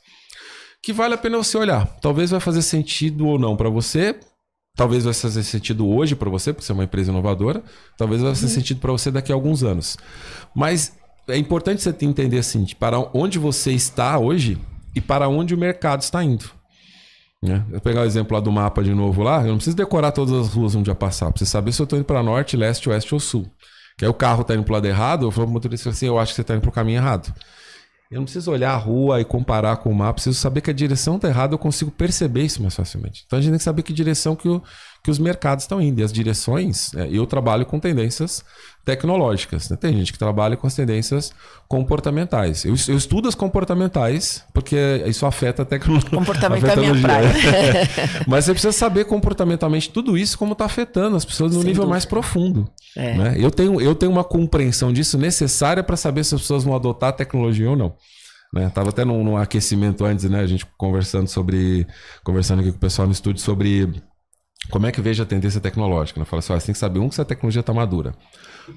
Que vale a pena você olhar. Talvez vai fazer sentido ou não para você, talvez vai fazer sentido hoje para você, porque você é uma empresa inovadora, talvez vai fazer uhum. sentido para você daqui a alguns anos. Mas é importante você entender assim, para onde você está hoje e para onde o mercado está indo. Né? Eu pegar o exemplo lá do mapa de novo lá, eu não preciso decorar todas as ruas onde ia passar. Preciso saber se eu estou indo para norte, leste, oeste ou sul. Que aí o carro está indo para o lado errado, eu falo para o motorista assim, eu acho que você está indo para o caminho errado. Eu não preciso olhar a rua e comparar com o mapa, preciso saber que a direção está errada, eu consigo perceber isso mais facilmente. Então a gente tem que saber que direção que, o, que os mercados estão indo. E as direções, né, eu trabalho com tendências tecnológicas. Né? Tem gente que trabalha com as tendências comportamentais. Eu, eu estudo as comportamentais, porque isso afeta a tecnologia. Comportamento afeta é minha praia. Mas você precisa saber comportamentalmente tudo isso, como está afetando as pessoas no Sem nível dúvida. mais profundo. É. Né? Eu, tenho, eu tenho uma compreensão disso necessária para saber se as pessoas vão adotar a tecnologia ou não. Né? Tava até num, num aquecimento antes, né? A gente conversando sobre. Conversando aqui com o pessoal no estúdio sobre como é que vejo a tendência tecnológica? Né? Fala assim, ó, você tem que saber, um, que se a tecnologia está madura.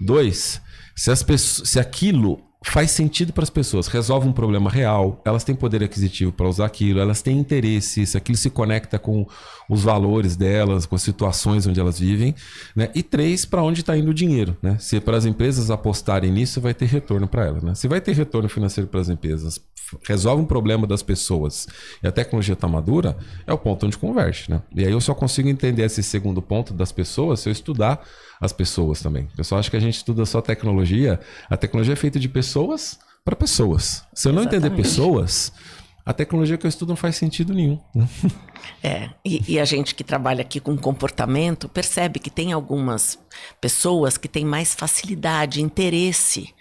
Dois, se, as pessoas, se aquilo faz sentido para as pessoas, resolve um problema real, elas têm poder aquisitivo para usar aquilo, elas têm interesse, se aquilo se conecta com os valores delas, com as situações onde elas vivem, né? E três, para onde está indo o dinheiro, né? Se para as empresas apostarem nisso, vai ter retorno para elas, né? Se vai ter retorno financeiro para as empresas resolve um problema das pessoas e a tecnologia está madura, é o ponto onde converge, né? E aí eu só consigo entender esse segundo ponto das pessoas se eu estudar as pessoas também. O pessoal acha que a gente estuda só tecnologia. A tecnologia é feita de pessoas para pessoas. Se eu não Exatamente. entender pessoas, a tecnologia que eu estudo não faz sentido nenhum. É, e, e a gente que trabalha aqui com comportamento percebe que tem algumas pessoas que têm mais facilidade, interesse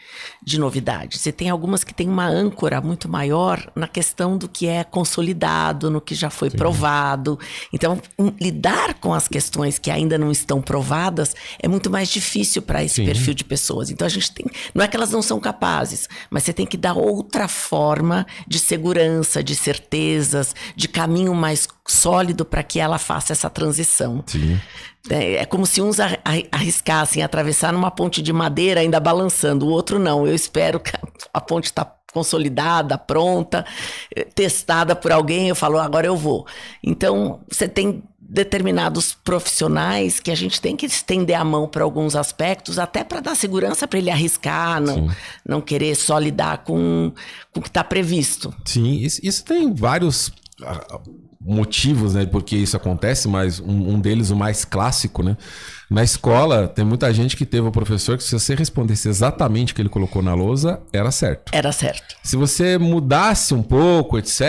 de novidades. E tem algumas que têm uma âncora muito maior na questão do que é consolidado, no que já foi Sim. provado. Então, um, lidar com as questões que ainda não estão provadas é muito mais difícil para esse Sim. perfil de pessoas. Então, a gente tem. Não é que elas não são capazes, mas você tem que dar outra forma de segurança, de certezas, de caminho mais sólido para que ela faça essa transição. Sim. É, é, como se uns arriscassem atravessar numa ponte de madeira ainda balançando, o outro não. Eu espero que a ponte está consolidada, pronta, eh, testada por alguém. Eu falo, agora eu vou. Então, você tem determinados profissionais que a gente tem que estender a mão para alguns aspectos, até para dar segurança para ele arriscar, não, não querer só lidar com, com o que está previsto. Sim, isso, isso tem vários ah, motivos, né, porque isso acontece, mas um, um, deles, o mais clássico, né? Na escola, tem muita gente que teve um professor que, se você respondesse exatamente o que ele colocou na lousa, era certo. Era certo. Se você mudasse um pouco, etc.,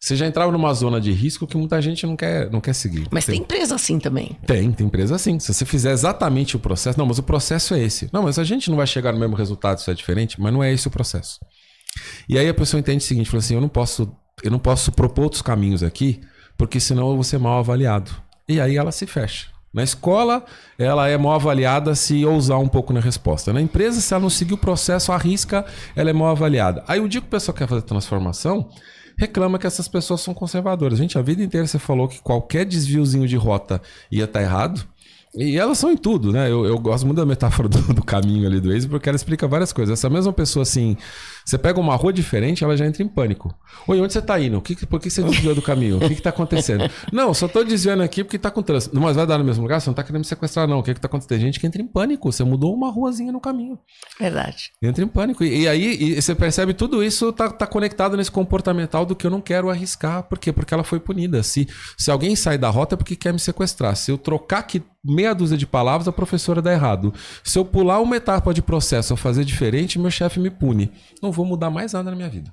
você já entrava numa zona de risco que muita gente não quer, não quer seguir. Mas tem, tem empresa assim também. Tem, tem empresa assim. Se você fizer exatamente o processo, não, mas o processo é esse. Não, mas a gente não vai chegar no mesmo resultado, isso é diferente, mas não é esse o processo. E aí a pessoa entende o seguinte, fala assim, eu não posso eu não posso propor outros caminhos aqui, porque senão eu vou ser mal avaliado. E aí ela se fecha. Na escola, ela é mal avaliada se ousar um pouco na resposta. Na empresa, se ela não seguir o processo arrisca, ela é mal avaliada. Aí o dia que o pessoal quer fazer transformação, reclama que essas pessoas são conservadoras. Gente, a vida inteira você falou que qualquer desviozinho de rota ia estar tá errado. E elas são em tudo, né? Eu, eu gosto muito da metáfora do, do caminho ali do ex, porque ela explica várias coisas. Essa mesma pessoa, assim, você pega uma rua diferente, ela já entra em pânico. Oi, onde você está indo? Que, por que você desviou do caminho? O que está acontecendo? não, só estou desviando aqui porque está com trânsito. Mas vai dar no mesmo lugar? Você não está querendo me sequestrar, não. O que está acontecendo? Tem gente que entra em pânico. Você mudou uma ruazinha no caminho. Verdade. Entra em pânico. E, e aí e você percebe tudo isso está tá conectado nesse comportamental do que eu não quero arriscar. Por quê? Porque ela foi punida. Se, se alguém sai da rota é porque quer me sequestrar. Se eu trocar que meia dúzia de palavras, a professora dá errado. Se eu pular uma etapa de processo ou fazer diferente, meu chefe me pune. Não vou mudar mais nada na minha vida.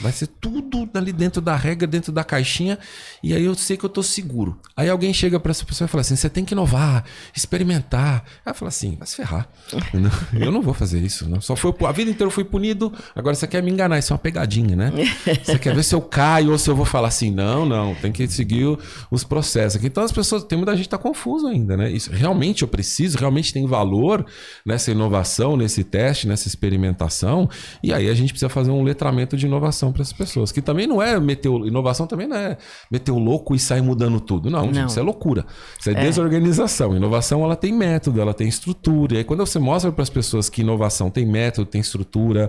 Vai ser tudo ali dentro da regra, dentro da caixinha, e aí eu sei que eu tô seguro. Aí alguém chega para essa pessoa e fala assim: você tem que inovar, experimentar. Aí fala assim: vai se ferrar. eu não vou fazer isso. Não. Só foi, a vida inteira eu fui punido, agora você quer me enganar, isso é uma pegadinha, né? Você quer ver se eu caio ou se eu vou falar assim: não, não, tem que seguir os processos aqui. Então as pessoas, tem muita gente que tá confusa ainda, né? Isso realmente eu preciso, realmente tem valor nessa inovação, nesse teste, nessa experimentação, e aí a gente precisa fazer um letramento de inovação inovação para as pessoas. Que também não é meter o, inovação também não é meter o louco e sair mudando tudo. Não, não. Gente, isso é loucura. Isso é, é, desorganização. Inovação ela tem método, ela tem estrutura. E aí, quando você mostra para as pessoas que inovação tem método, tem estrutura,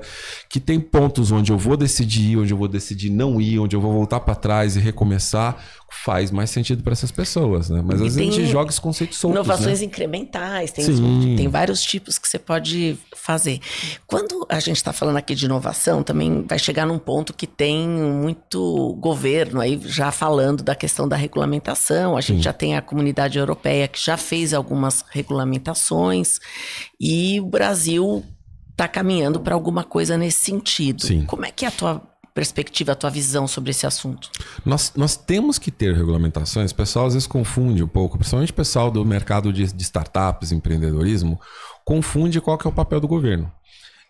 que tem pontos onde eu vou decidir ir, onde eu vou decidir não ir, onde eu vou voltar para trás e recomeçar, faz mais sentido para essas pessoas, né? Mas e às vezes a gente joga esse conceito soltos. Né? Inovações né? incrementais, tem, Sim. tem vários tipos que você pode fazer. Quando a gente está falando aqui de inovação, também vai chegar num ponto tanto que tem muito governo aí já falando da questão da regulamentação. A gente Sim. já tem a comunidade europeia que já fez algumas regulamentações e o Brasil está caminhando para alguma coisa nesse sentido. Sim. Como é que é a tua perspectiva, a tua visão sobre esse assunto? Nós, nós temos que ter regulamentações. O pessoal às vezes confunde um pouco, principalmente o pessoal do mercado de, de startups, empreendedorismo, confunde qual que é o papel do governo.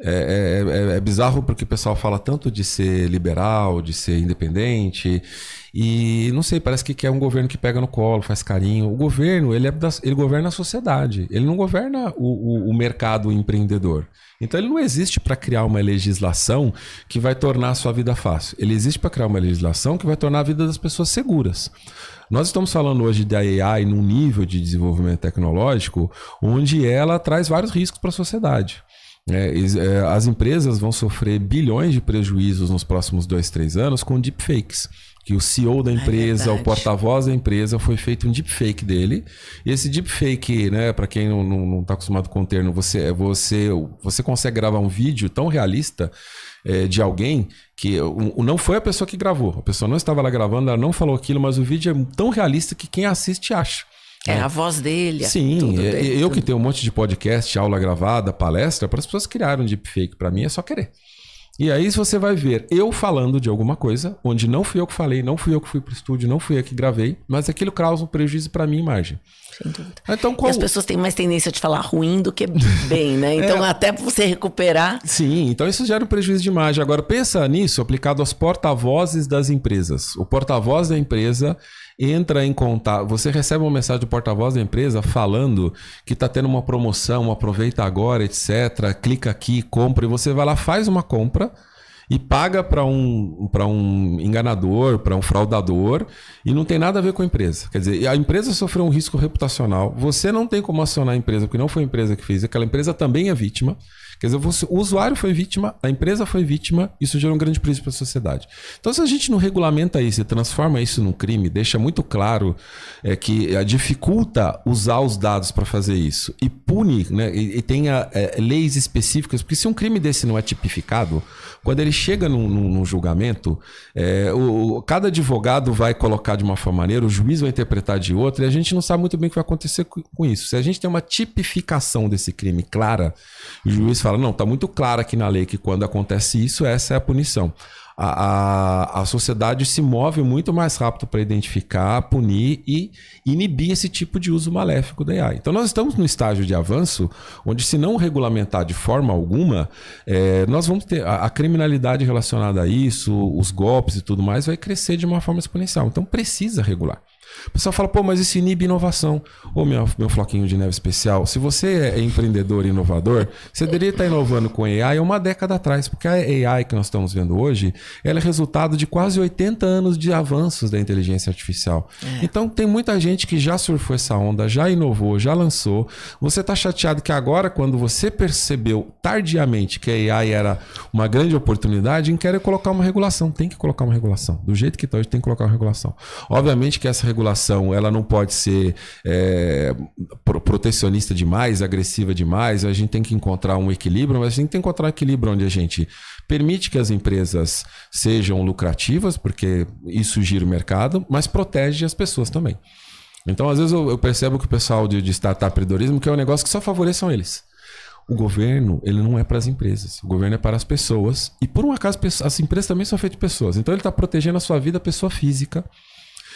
É, é, é, é, bizarro porque o pessoal fala tanto de ser liberal, de ser independente, e não sei, parece que é um governo que pega no colo, faz carinho. O governo, ele, é da, ele governa a sociedade, ele não governa o, o, o mercado empreendedor. Então ele não existe para criar uma legislação que vai tornar a sua vida fácil. Ele existe para criar uma legislação que vai tornar a vida das pessoas seguras. Nós estamos falando hoje da AI num nível de desenvolvimento tecnológico onde ela traz vários riscos para a sociedade. É, é, as empresas vão sofrer bilhões de prejuízos nos próximos dois, três anos com deepfakes. Que o CEO da é empresa, é o porta-voz da empresa, foi feito um deepfake dele. E esse deepfake, né, para quem não está acostumado com o termo, você, é você, você consegue gravar um vídeo tão realista é, de alguém que o, não foi a pessoa que gravou. A pessoa não estava lá gravando, ela não falou aquilo, mas o vídeo é tão realista que quem assiste acha. É, né? a voz dele. É Sim, é, dele, eu tudo. que tenho um monte de podcast, aula gravada, palestra, para as pessoas criarem um deepfake para mim é só querer. E aí você vai ver eu falando de alguma coisa, onde não fui eu que falei, não fui eu que fui para o estúdio, não fui eu que gravei, mas aquilo causa um prejuízo para minha imagem. Sem dúvida. Ah, então, qual... E as pessoas têm mais tendência de falar ruim do que bem, né? Então, é... até você recuperar. Sim, então isso gera um prejuízo de imagem. Agora, pensa nisso aplicado aos porta-vozes das empresas. O porta-voz da empresa entra em contato, você recebe uma mensagem do porta-voz da empresa falando que está tendo uma promoção, aproveita agora, etc. Clica aqui, compra, e você vai lá, faz uma compra e paga para um, um enganador, para um fraudador, e não tem nada a ver com a empresa. Quer dizer, a empresa sofreu um risco reputacional, você não tem como acionar a empresa, porque não foi a empresa que fez, aquela empresa também é vítima. Quer dizer, o usuário foi vítima, a empresa foi vítima, isso gerou um grande prejuízo para a sociedade. Então, se a gente não regulamenta isso e transforma isso num crime, deixa muito claro é, que é, dificulta usar os dados para fazer isso e pune, né, e, e tenha é, leis específicas, porque se um crime desse não é tipificado, quando ele chega num, num, num julgamento, é, o, o, cada advogado vai colocar de uma maneira, o juiz vai interpretar de outra, e a gente não sabe muito bem o que vai acontecer com, com isso. Se a gente tem uma tipificação desse crime clara, o juiz fala, fala, não, está muito claro aqui na lei que quando acontece isso, essa é a punição. A, a, a sociedade se move muito mais rápido para identificar, punir e inibir esse tipo de uso maléfico da AI. Então, nós estamos num estágio de avanço onde, se não regulamentar de forma alguma, é, nós vamos ter a, a criminalidade relacionada a isso, os golpes e tudo mais, vai crescer de uma forma exponencial. Então, precisa regular. O pessoal fala, pô, mas isso inibe inovação. Ô, meu, meu floquinho de neve especial, se você é empreendedor e inovador, você deveria estar tá inovando com AI uma década atrás, porque a AI que nós estamos vendo hoje, ela é resultado de quase 80 anos de avanços da inteligência artificial. É. Então, tem muita gente que já surfou essa onda, já inovou, já lançou. Você está chateado que agora, quando você percebeu tardiamente que a AI era uma grande oportunidade, quer colocar uma regulação. Tem que colocar uma regulação. Do jeito que está hoje, tem que colocar uma regulação. Obviamente que essa regulação regulação ela não pode ser é, protecionista demais, agressiva demais. A gente tem que encontrar um equilíbrio, mas a gente tem que encontrar um equilíbrio onde a gente permite que as empresas sejam lucrativas, porque isso gira o mercado, mas protege as pessoas também. Então, às vezes, eu, percebo que o pessoal de, de startupredorismo que é um negócio que só favoreçam eles. O governo, ele não é para as empresas. O governo é para as pessoas. E por um acaso, as empresas também são feitas de pessoas. Então, ele está protegendo a sua vida, a pessoa física.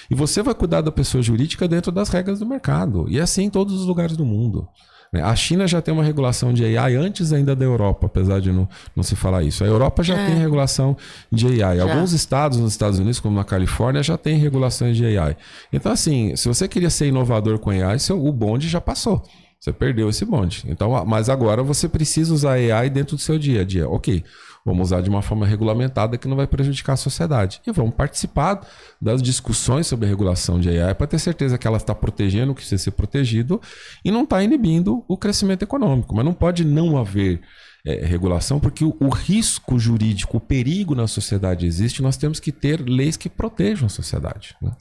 E você vai cuidar da pessoa jurídica dentro das regras do mercado. E é assim em todos os lugares do mundo. Né? A China já tem uma regulação de AI antes ainda da Europa, apesar de não, não se falar isso. A Europa já é. tem regulação de AI. Já. Alguns estados nos Estados Unidos, como na Califórnia, já tem regulações de AI. Então, assim, se você queria ser inovador com AI, seu, o bonde já passou. Você perdeu esse bonde. Então, mas agora você precisa usar AI dentro do seu dia a dia. Ok. Vamos usar de uma forma regulamentada que não vai prejudicar a sociedade. E vamos participar das discussões sobre a regulação de AI para ter certeza que ela está protegendo o que precisa ser protegido e não está inibindo o crescimento econômico. Mas não pode não haver é, regulação, porque o, o, risco jurídico, o perigo na sociedade existe, nós temos que ter leis que protejam a sociedade. Né?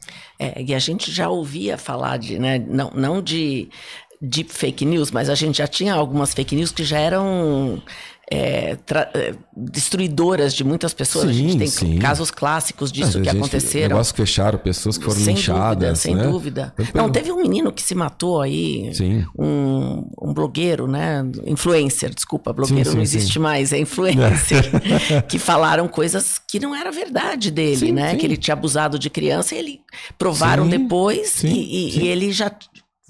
É, e a gente já ouvia falar de, né, não, não de, de fake news, mas a gente já tinha algumas fake news que já eram é, é, destruidoras de muitas pessoas. Sim, a gente tem sim. casos clássicos disso Mas, que gente, aconteceram. Negócio fecharam, pessoas que foram sem linchadas. Dúvida, sem né? dúvida. Eu, Não, teve um menino que se matou aí, um, um, blogueiro, né? Influencer, desculpa, blogueiro sim, não existe mais, é influencer. que falaram coisas que não era verdade dele, né? Que ele tinha abusado de criança e ele provaram depois e, e, e ele já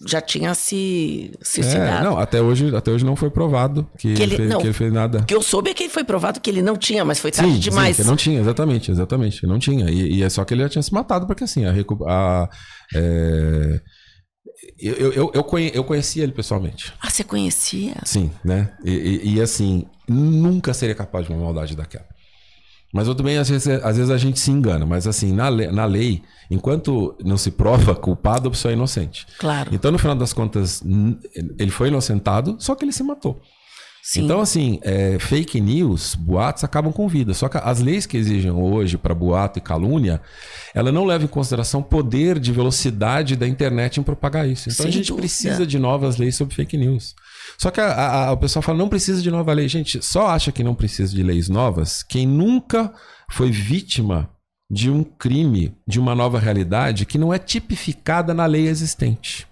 já tinha se suicidado. É, não, até hoje, até hoje não foi provado que, que, ele, fez, não, que ele, fez, nada. Que eu soube é que foi provado que ele não tinha, mas foi tarde sim, demais. Sim, não tinha, exatamente, exatamente, não tinha. E, e, é só que ele já tinha se matado, porque assim, a, a é, eu, eu, eu, eu, conhe, eu conhecia ele pessoalmente. Ah, você conhecia? Sim, né? E, e, e assim, nunca seria capaz de uma maldade daquela. Mas eu também, às vezes, às vezes a gente se engana. Mas assim, na, lei, na lei, enquanto não se prova culpado, a pessoa é inocente. Claro. Então, no final das contas, ele foi inocentado, só que ele se matou. Sim. Então, assim, é, fake news, boatos acabam com vida. Só que as leis que exigem hoje para boato e calúnia, ela não leva em consideração o poder de velocidade da internet em propagar isso. Então, Sim, a gente precisa é. de novas leis sobre fake news. Só que a, a, o pessoal fala, não precisa de nova lei. Gente, só acha que não precisa de leis novas quem nunca foi vítima de um crime, de uma nova realidade que não é tipificada na lei existente.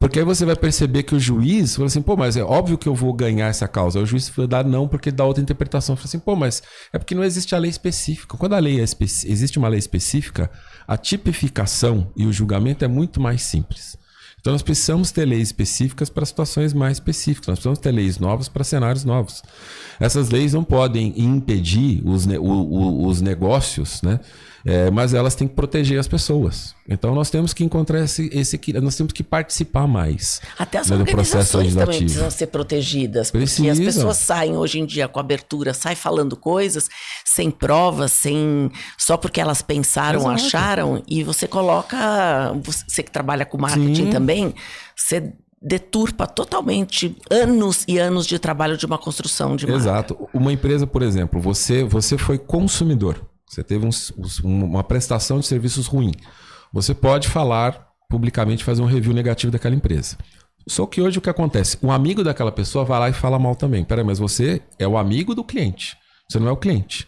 Porque aí você vai perceber que o juiz falou assim, pô, mas é óbvio que eu vou ganhar essa causa. Aí o juiz vai dar não porque dá outra interpretação. Falou assim, pô, mas é porque não existe a lei específica. Quando a lei é existe uma lei específica, a tipificação e o julgamento é muito mais simples. Então nós precisamos ter leis específicas para situações mais específicas, nós precisamos ter leis novas para cenários novos. Essas leis não podem impedir os, ne o, o, os negócios, né? É, mas elas têm que proteger as pessoas. Então nós temos que encontrar esse, esse nós temos que participar mais. Até as né, organizações também precisam ser protegidas, Precisa. porque as pessoas saem hoje em dia com abertura, saem falando coisas sem provas, sem só porque elas pensaram, Exato. acharam e você coloca você que trabalha com marketing Sim. também, você deturpa totalmente anos e anos de trabalho de uma construção de marca. Exato. Uma empresa, por exemplo, você você foi consumidor. Você teve um, uma prestação de serviços ruim. Você pode falar publicamente, fazer um review negativo daquela empresa. Só que hoje o que acontece? Um amigo daquela pessoa vai lá e fala mal também. Peraí, mas você é o amigo do cliente. Você não é o cliente.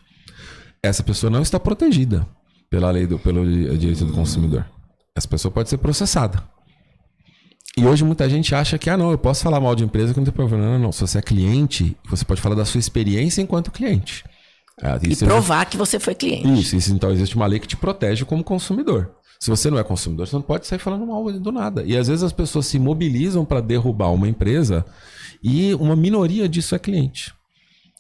Essa pessoa não está protegida pela lei do, pelo direito do consumidor. Essa pessoa pode ser processada. E hoje muita gente acha que, ah, não, eu posso falar mal de empresa que não tem problema. Não, não, não. Se você é cliente, você pode falar da sua experiência enquanto cliente. Ah, e provar existe... que você foi cliente. Isso, isso, então existe uma lei que te protege como consumidor. Se você não é consumidor, você não pode sair falando mal do nada. E às vezes as pessoas se mobilizam para derrubar uma empresa e uma minoria disso é cliente.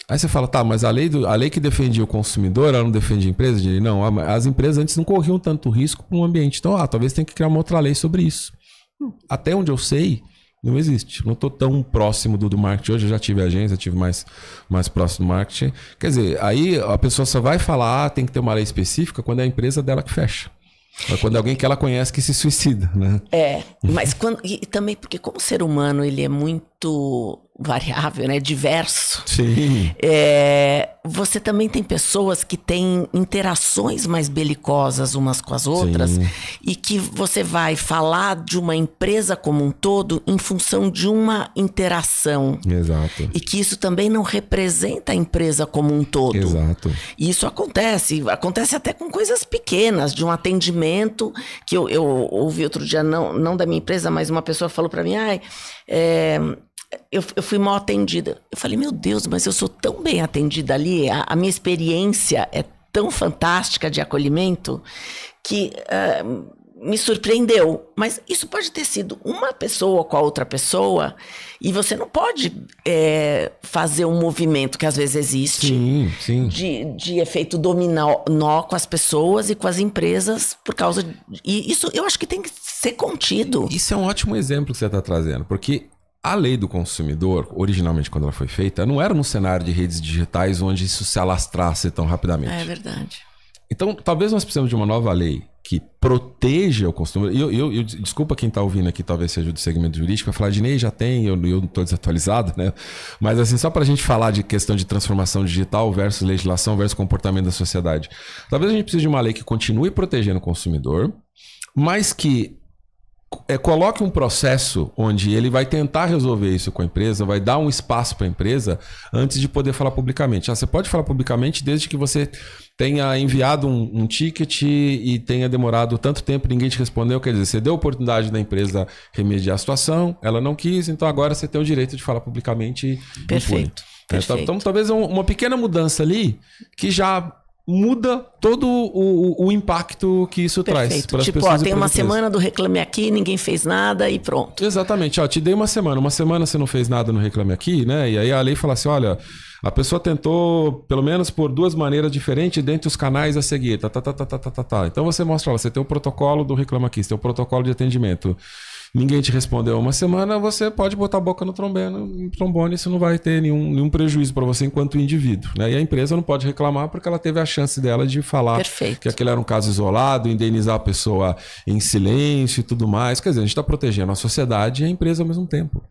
Aí você fala, tá, mas a lei, do, a lei que defendia o consumidor, ela não defende a empresa? Não, as empresas antes não corriam tanto risco para o ambiente. Então, ah, talvez tenha que criar uma outra lei sobre isso. Hum, até onde eu sei, não existe. Não estou tão próximo do, do marketing hoje. Eu já tive agência, tive mais, mais próximo do marketing. Quer dizer, aí a pessoa só vai falar, ah, tem que ter uma lei específica quando é a empresa dela que fecha. É quando alguém que ela conhece que se suicida, né? É, mas quando, e também porque como ser humano ele é muito variável, né? Diverso. Sim. É, você também tem pessoas que têm interações mais belicosas umas com as outras Sim. e que você vai falar de uma empresa como um todo em função de uma interação. Exato. E que isso também não representa a empresa como um todo. Exato. E isso acontece, acontece até com coisas pequenas, de um atendimento que eu, eu ouvi outro dia, não, não da minha empresa, mas uma pessoa falou para mim, ai, ah, é, eu, eu, fui mal atendida. Eu falei, meu Deus, mas eu sou tão bem atendida ali, a, a minha experiência é tão fantástica de acolhimento que uh, me surpreendeu. Mas isso pode ter sido uma pessoa com a outra pessoa e você não pode é, fazer um movimento que às vezes existe sim, sim. De, de efeito dominó com as pessoas e com as empresas por causa de, e isso eu acho que tem que ser contido. Isso é um ótimo exemplo que você está trazendo, porque a lei do consumidor, originalmente quando ela foi feita, não era num cenário de redes digitais onde isso se alastrasse tão rapidamente. É verdade. Então, talvez nós precisemos de uma nova lei que proteja o consumidor. Eu, eu, eu desculpa quem está ouvindo aqui, talvez seja do segmento jurídico, vai falar, Dinei, já tem, eu, eu não estou desatualizado, né? Mas assim, só para a gente falar de questão de transformação digital versus legislação versus comportamento da sociedade. Talvez a gente precise de uma lei que continue protegendo o consumidor, mas que é, coloque um processo onde ele vai tentar resolver isso com a empresa, vai dar um espaço para a empresa antes de poder falar publicamente. Ah, você pode falar publicamente desde que você tenha enviado um, um ticket e tenha demorado tanto tempo ninguém te respondeu. Quer dizer, você deu a oportunidade da empresa remediar a situação, ela não quis, então agora você tem o direito de falar publicamente. É, então, perfeito. Então, talvez uma pequena mudança ali que já muda todo o, o, impacto que isso Perfeito. traz para as tipo, pessoas. Tipo, tem uma semana do Reclame Aqui, ninguém fez nada e pronto. Exatamente. Ó, te dei uma semana. Uma semana você não fez nada no Reclame Aqui, né? E aí a lei fala assim, olha... A pessoa tentou, pelo menos por duas maneiras diferentes, dentro dos canais a seguir. Tá, tá, tá, tá, tá, tá, tá. tá. Então você mostra você tem o protocolo do reclame Aqui, você tem o protocolo de atendimento ninguém te respondeu uma semana, você pode botar a boca no trombone, trombone isso não vai ter nenhum, nenhum prejuízo para você enquanto indivíduo. Né? E a empresa não pode reclamar porque ela teve a chance dela de falar Perfeito. que aquele era um caso isolado, indenizar a pessoa em silêncio e tudo mais. Quer dizer, a gente está protegendo a sociedade e a empresa ao mesmo tempo.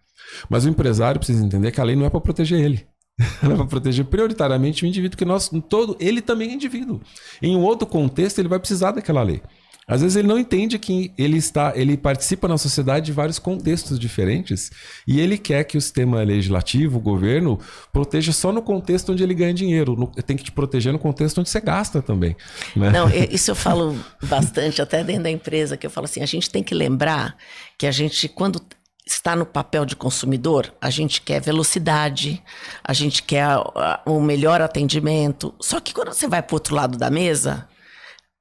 Mas o empresário precisa entender que a lei não é para proteger ele. Ela é vai proteger prioritariamente o indivíduo, que nós, todo, ele também é indivíduo. Em um outro contexto, ele vai precisar daquela lei. Às vezes ele não entende que ele está, ele participa na sociedade de vários contextos diferentes e ele quer que o sistema legislativo, o governo, proteja só no contexto onde ele ganha dinheiro. No, tem que te proteger no contexto onde você gasta também. Né? Não, isso eu falo bastante, até dentro da empresa, que eu falo assim: a gente tem que lembrar que a gente, quando está no papel de consumidor, a gente quer velocidade, a gente quer o melhor atendimento. Só que quando você vai para o outro lado da mesa,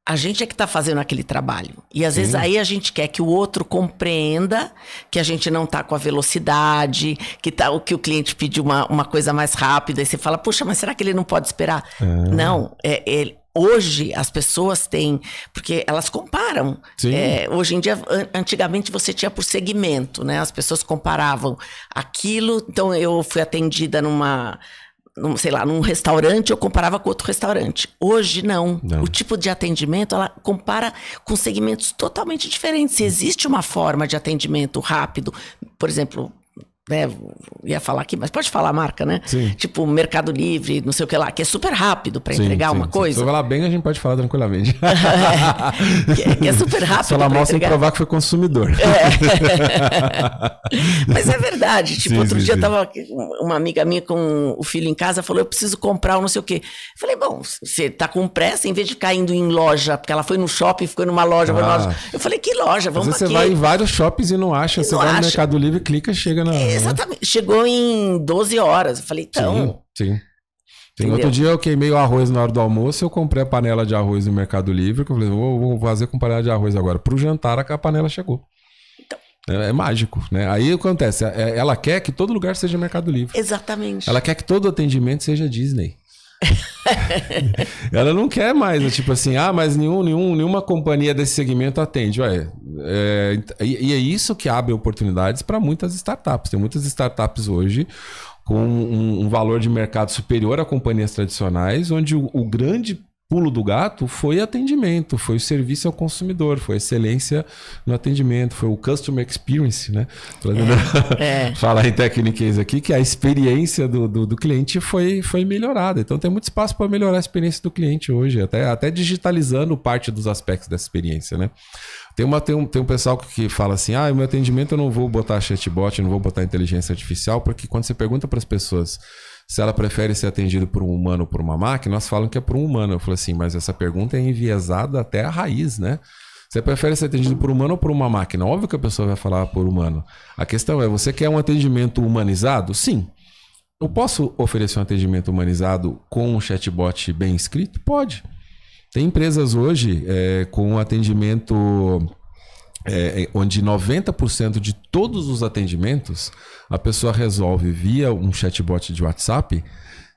a gente é que está fazendo aquele trabalho. E às Sim. vezes aí a gente quer que o outro compreenda que a gente não está com a velocidade, que tá, o que o cliente pediu uma, uma coisa mais rápida, e você fala, puxa, mas será que ele não pode esperar? Ah. Não, é, é, hoje as pessoas têm, porque elas comparam. É, hoje em dia, antigamente você tinha por segmento, né? As pessoas comparavam aquilo. Então eu fui atendida numa num, sei lá, num restaurante, eu comparava com outro restaurante. Hoje, não. não. O tipo de atendimento, ela compara com segmentos totalmente diferentes. Se hum. existe uma forma de atendimento rápido, por exemplo, né, ia falar aqui, mas pode falar a marca, né? Sim. Tipo Mercado Livre, não sei o que lá, que é super rápido para entregar sim, uma sim, coisa. Se falar bem, a gente pode falar tranquilamente. é, que, é super rápido. Se ela mal sem provar que foi consumidor. É. mas é verdade. Tipo, outro dia tava uma amiga minha com o filho em casa, falou: eu preciso comprar um não sei o que. Falei, bom, você tá com pressa, em vez de ficar indo em loja, porque ela foi no shopping, ficou numa loja, ah. numa loja. Eu falei, que loja? Vamos Às vezes você vai em vários shoppings e não acha, e você não vai acha. no Mercado Livre, clica, chega na. É Uhum. Exatamente. Chegou em 12 horas. Eu falei, então. Sim. sim. outro dia eu queimei o arroz na hora do almoço, eu comprei a panela de arroz no Mercado Livre, que eu falei, vou, vou fazer com panela de arroz agora. Pro jantar a panela chegou. Então. É, é mágico, né? Aí acontece, é, é, ela quer que todo lugar seja Mercado Livre. Exatamente. Ela quer que todo atendimento seja Disney. ela não quer mais, né? tipo assim, ah, mas nenhum, nenhum, nenhuma companhia desse segmento atende. Ué, é, e, e é isso que abre oportunidades para muitas startups. Tem muitas startups hoje com um, um, valor de mercado superior a companhias tradicionais, onde o, o grande pulo do gato foi atendimento, foi o serviço ao consumidor, foi excelência no atendimento, foi o customer experience, né? É, é. falar em técnicas aqui, que a experiência do, do, do, cliente foi, foi melhorada. Então tem muito espaço para melhorar a experiência do cliente hoje, até, até digitalizando parte dos aspectos dessa experiência, né? Tem, uma, tem, um, tem um pessoal que fala assim: ah, meu atendimento eu não vou botar chatbot, não vou botar inteligência artificial, porque quando você pergunta para as pessoas se ela prefere ser atendida por um humano ou por uma máquina, nós falamos que é por um humano. Eu falo assim, mas essa pergunta é enviesada até a raiz, né? Você prefere ser atendido por humano ou por uma máquina? Óbvio que a pessoa vai falar por humano. A questão é, você quer um atendimento humanizado? Sim. Eu posso oferecer um atendimento humanizado com um chatbot bem escrito? Pode. Tem empresas hoje é, com atendimento é, é, onde 90% de todos os atendimentos a pessoa resolve via um chatbot de WhatsApp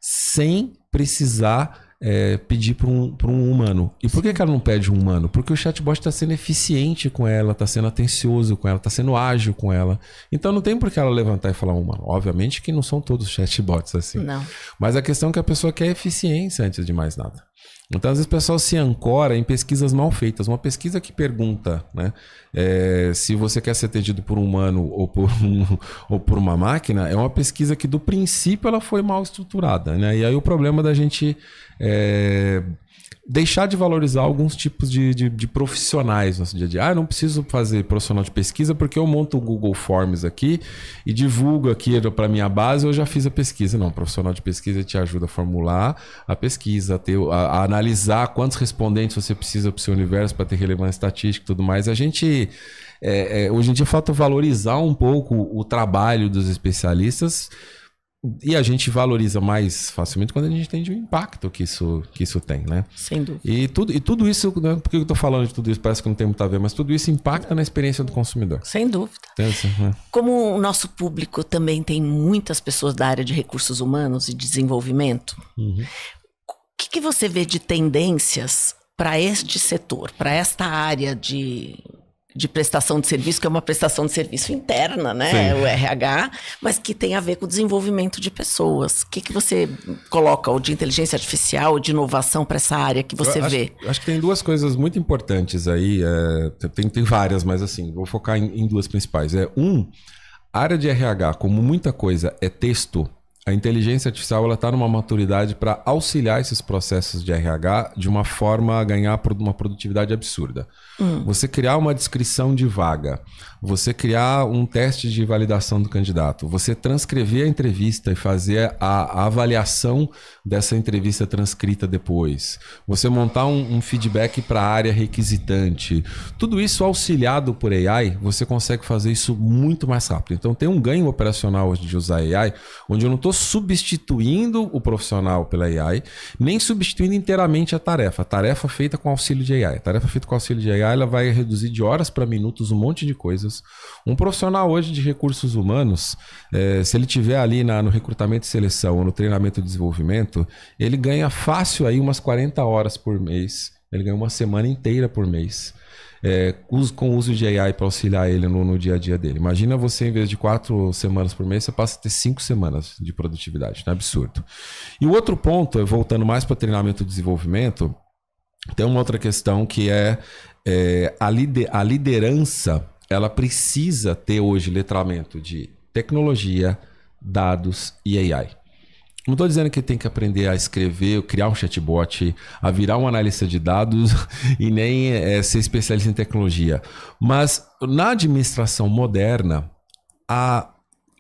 sem precisar é, pedir para um, um humano. E por que, que ela não pede um humano? Porque o chatbot está sendo eficiente com ela, está sendo atencioso com ela, está sendo ágil com ela. Então não tem por que ela levantar e falar um humano. Obviamente que não são todos chatbots assim. Não. Mas a questão é que a pessoa quer eficiência antes de mais nada. Então, às vezes, o pessoal se ancora em pesquisas mal feitas. Uma pesquisa que pergunta né, é, se você quer ser atendido por um humano ou por, um, ou por uma máquina é uma pesquisa que, do princípio, ela foi mal estruturada. Né? E aí o problema da gente é, deixar de valorizar alguns tipos de, de, de profissionais no nosso dia a dia. Ah, não preciso fazer profissional de pesquisa porque eu monto o Google Forms aqui e divulgo aqui para minha base, eu já fiz a pesquisa. Não, profissional de pesquisa te ajuda a formular a pesquisa, a, ter, a, a analisar quantos respondentes você precisa para o seu universo para ter relevância estatística e tudo mais. A gente... É, é, hoje em dia falta valorizar um pouco o trabalho dos especialistas e a gente valoriza mais facilmente quando a gente entende o impacto que isso, que isso tem, né? Sem dúvida. E tudo, e tudo isso, né? por que eu estou falando de tudo isso? Parece que não tem muito a ver, mas tudo isso impacta na experiência do consumidor. Sem dúvida. né? Como o nosso público também tem muitas pessoas da área de recursos humanos e desenvolvimento, uhum. o que, que você vê de tendências para este setor, para esta área de de prestação de serviço, que é uma prestação de serviço interna, né? Sim. O RH, mas que tem a ver com o desenvolvimento de pessoas. O que, que você coloca ou de inteligência artificial, ou de inovação para essa área que você acho, vê? Acho que tem duas coisas muito importantes aí. É, tem, tem várias, mas assim, vou focar em, em duas principais. É um, a área de RH, como muita coisa é texto, a inteligência artificial ela está numa maturidade para auxiliar esses processos de RH de uma forma a ganhar uma produtividade absurda. Hum. Você criar uma descrição de vaga, você criar um teste de validação do candidato, você transcrever a entrevista e fazer a, a avaliação dessa entrevista transcrita depois, você montar um, um feedback para a área requisitante. Tudo isso auxiliado por AI, você consegue fazer isso muito mais rápido. Então tem um ganho operacional hoje de usar AI, onde eu não estou substituindo o profissional pela AI, nem substituindo inteiramente a tarefa. A tarefa feita com auxílio de AI. A tarefa feita com auxílio de AI ela vai reduzir de horas para minutos um monte de coisas. Um profissional hoje de recursos humanos, é, se ele tiver ali na, no recrutamento e seleção ou no treinamento e desenvolvimento, ele ganha fácil aí umas 40 horas por mês. Ele ganha uma semana inteira por mês é, com o uso de AI para auxiliar ele no, no, dia a dia dele. Imagina você, em vez de quatro semanas por mês, você passa a ter cinco semanas de produtividade. É absurdo. E o outro ponto, voltando mais para treinamento e desenvolvimento, tem uma outra questão que é, é a, lider, a liderança ela precisa ter hoje letramento de tecnologia, dados e AI. Não estou dizendo que tem que aprender a escrever, criar um chatbot, a virar um analista de dados e nem é, ser especialista em tecnologia. Mas na administração moderna, a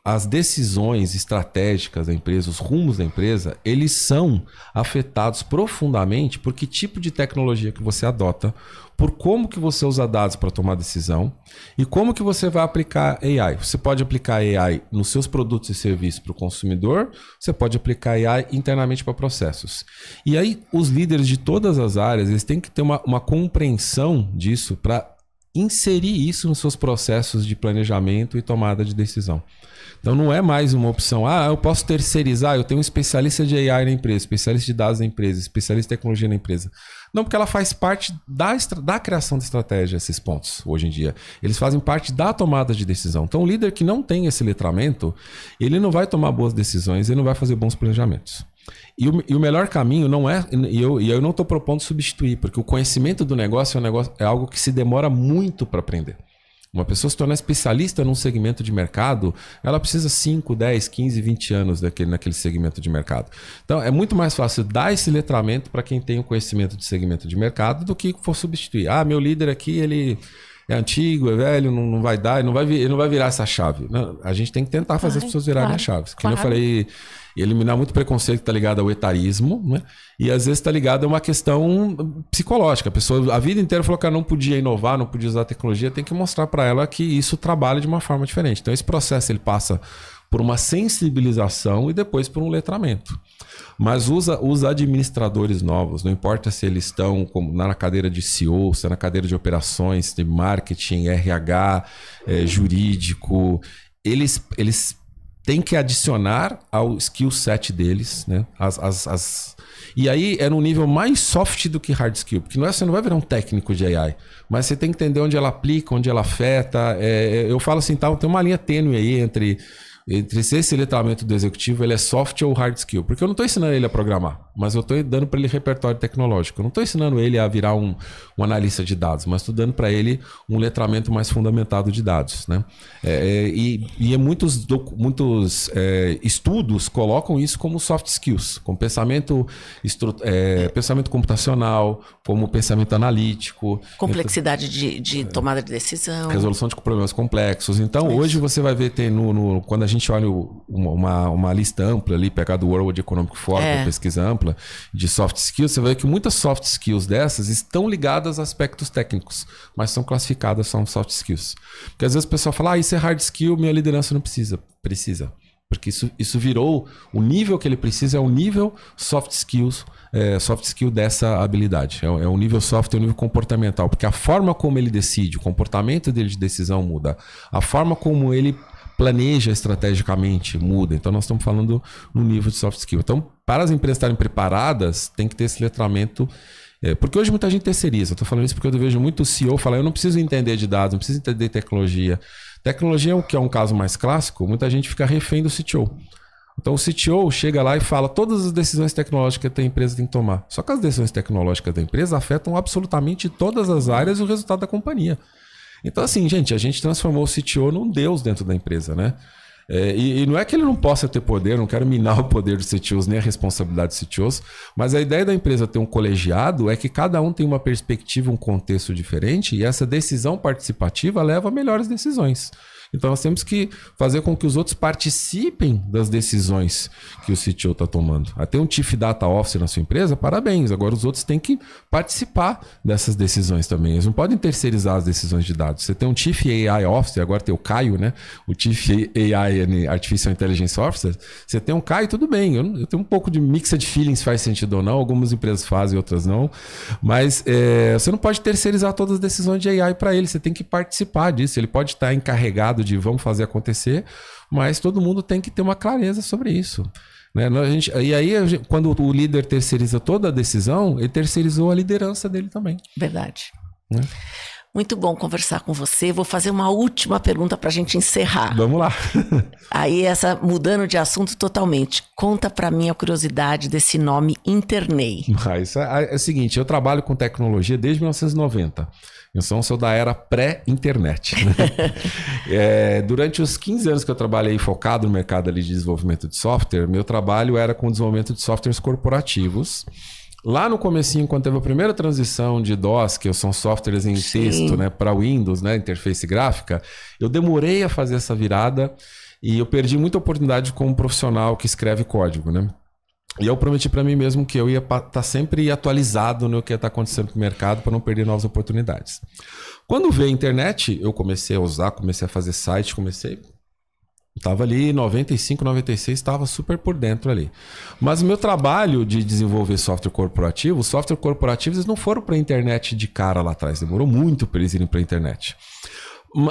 as decisões estratégicas da empresa, os rumos da empresa, eles são afetados profundamente por que tipo de tecnologia que você adota, por como que você usa dados para tomar decisão e como que você vai aplicar AI. Você pode aplicar AI nos seus produtos e serviços para o consumidor, você pode aplicar AI internamente para processos. E aí os líderes de todas as áreas, eles têm que ter uma, uma compreensão disso para inserir isso nos seus processos de planejamento e tomada de decisão. Então não é mais uma opção, ah, eu posso terceirizar, eu tenho um especialista de AI na empresa, especialista de dados na empresa, especialista em tecnologia na empresa. Não, porque ela faz parte da, da criação da estratégia, esses pontos, hoje em dia. Eles fazem parte da tomada de decisão. Então, o líder que não tem esse letramento, ele não vai tomar boas decisões, ele não vai fazer bons planejamentos. E o, e o, melhor caminho não é. E eu, e eu não estou propondo substituir, porque o conhecimento do negócio é, um negócio, é algo que se demora muito para aprender. Uma pessoa se tornar especialista num segmento de mercado, ela precisa 5, 10, 15, 20 anos daquele, naquele segmento de mercado. Então, é muito mais fácil dar esse letramento para quem tem o conhecimento de segmento de mercado do que for substituir. Ah, meu líder aqui, ele é antigo, é velho, não, não vai dar, ele não vai, ele não vai virar essa chave. Não, a gente tem que tentar fazer Ai, as pessoas virarem claro, a chave. Como claro. eu falei e eliminar muito preconceito que está ligado ao etarismo, né? E às vezes está ligado a uma questão psicológica. A pessoa a vida inteira falou que ela não podia inovar, não podia usar tecnologia, tem que mostrar para ela que isso trabalha de uma forma diferente. Então esse processo ele passa por uma sensibilização e depois por um letramento. Mas os, os administradores novos, não importa se eles estão como, na cadeira de CEO, se é na cadeira de operações, de marketing, RH, é, eh, jurídico, eles, eles tem que adicionar ao skill set deles, né? As, as, as... E aí é no nível mais soft do que hard skill, porque não é, você não vai virar um técnico de AI, mas você tem que entender onde ela aplica, onde ela afeta. É, é eu falo assim, tá, tem uma linha tênue aí entre entre se esse letramento do executivo ele é soft ou hard skill. Porque eu não estou ensinando ele a programar, mas eu estou dando para ele repertório tecnológico. Eu não estou ensinando ele a virar um, um analista de dados, mas estou dando para ele um letramento mais fundamentado de dados. Né? É, é e, e é muitos, muitos é, estudos colocam isso como soft skills, como pensamento, é, pensamento computacional, como pensamento analítico. Complexidade de, de, tomada de decisão. Resolução de problemas complexos. Então, Isso. hoje você vai ver, tem no, no, quando a gente olha uma, uma, lista ampla ali, pegar do World Economic Forum, é. pesquisa ampla, de soft skills, você vai ver que muitas soft skills dessas estão ligadas a aspectos técnicos, mas são classificadas como soft skills. Porque às vezes o pessoal fala, ah, isso é hard skill, minha liderança não precisa. Precisa. Porque isso, isso virou, o nível que ele precisa é o nível soft skills é, soft skill dessa habilidade. É, é nível soft, é o nível comportamental, porque a forma como ele decide, o comportamento dele de decisão muda, a forma como ele planeja estrategicamente muda. Então nós estamos falando no nível de soft skill. Então, para as empresas estarem preparadas, tem que ter esse letramento é, porque hoje muita gente terceiriza. Eu estou falando isso porque eu vejo muito CEO falar: eu não preciso entender de dados, não preciso entender de tecnologia. Tecnologia é o que é um caso mais clássico, muita gente fica refém do CTO. Então o CTO chega lá e fala todas as decisões tecnológicas que a empresa tem que tomar. Só que as decisões tecnológicas da empresa afetam absolutamente todas as áreas e o resultado da companhia. Então, assim, gente, a gente transformou o CTO num deus dentro da empresa, né? É, e, e, não é que ele não possa ter poder, não quero minar o poder dos CTOs nem a responsabilidade dos CTOs, mas a ideia da empresa ter um colegiado é que cada um tem uma perspectiva, um contexto diferente e essa decisão participativa leva a melhores decisões. Então nós temos que fazer com que os outros participem das decisões que o CTO está tomando. Até ah, um Chief Data Officer na sua empresa, parabéns. Agora os outros têm que participar dessas decisões também. Eles não podem terceirizar as decisões de dados. Você tem um Chief AI Officer, agora tem o Caio, né? O Chief AI Artificial Intelligence Officer. Você tem um Caio, tudo bem. Eu, tenho um pouco de mixa de feelings, faz sentido ou não. Algumas empresas fazem, outras não. Mas é, você não pode terceirizar todas as decisões de AI para ele. Você tem que participar disso. Ele pode estar tá encarregado lado de vamos fazer acontecer, mas todo mundo tem que ter uma clareza sobre isso. Né? Gente, e aí, gente, quando o líder terceiriza toda a decisão, ele terceirizou a liderança dele também. Verdade. Né? Muito bom conversar com você. Vou fazer uma última pergunta para a gente encerrar. Vamos lá. aí, essa mudando de assunto totalmente. Conta para mim a curiosidade desse nome Internei. Ah, isso é, é, o seguinte: eu trabalho com tecnologia desde 1990. Eu sou um sou da era pré-internet. Né? é, durante os 15 anos que eu trabalhei focado no mercado ali de desenvolvimento de software, meu trabalho era com desenvolvimento de softwares corporativos. Lá no comecinho, quando teve a primeira transição de DOS, que são softwares em Sim. texto, né, para Windows, né, interface gráfica, eu demorei a fazer essa virada e eu perdi muita oportunidade como profissional que escreve código, né? E eu prometi para mim mesmo que eu ia estar tá sempre atualizado no que está acontecendo com o mercado para não perder novas oportunidades. Quando veio a internet, eu comecei a usar, comecei a fazer site, comecei. Estava ali 95, 96, estava super por dentro ali. Mas o meu trabalho de desenvolver software corporativo, os software corporativos eles não foram para a internet de cara lá atrás, demorou muito para eles irem para a internet.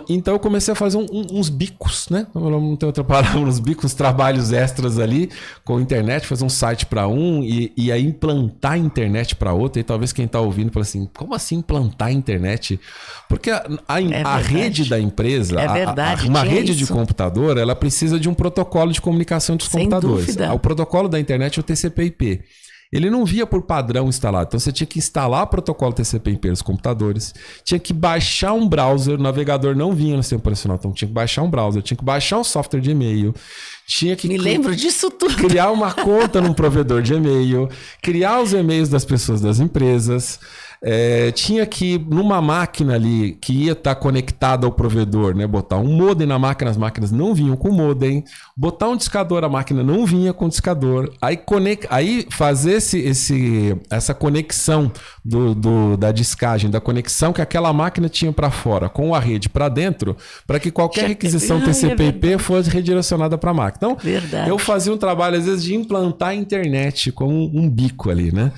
Então eu comecei a fazer um, um, uns bicos, né? Não tem outra palavra, uns bicos, uns trabalhos extras ali com internet, fazer um site para um e, e aí implantar a internet para outro. E talvez quem está ouvindo fala assim: como assim implantar a internet? Porque a, a, é a rede da empresa, é verdade, a, uma rede isso? de computador, ela precisa de um protocolo de comunicação dos Sem computadores. Dúvida. O protocolo da internet é o TCP/IP. Ele não via por padrão instalado. Então você tinha que instalar protocolo TCP/IP nos computadores, tinha que baixar um browser, o navegador não vinha no seu operacional, então tinha que baixar um browser, tinha que baixar um software de e-mail, tinha que Me lembro disso tudo. criar uma conta num provedor de e-mail, criar os e-mails das pessoas das empresas. É, tinha que, numa máquina ali que ia estar tá conectada ao provedor, né? Botar um modem na máquina, as máquinas não vinham com modem. Botar um discador, a máquina não vinha com discador. Aí, conect, aí fazer esse, esse, essa conexão do, do, da discagem, da conexão que aquela máquina tinha para fora com a rede para dentro, para que qualquer requisição ah, TCP/IP é fosse redirecionada para a máquina. Então, verdade. eu fazia um trabalho, às vezes, de implantar a internet como um bico ali, né?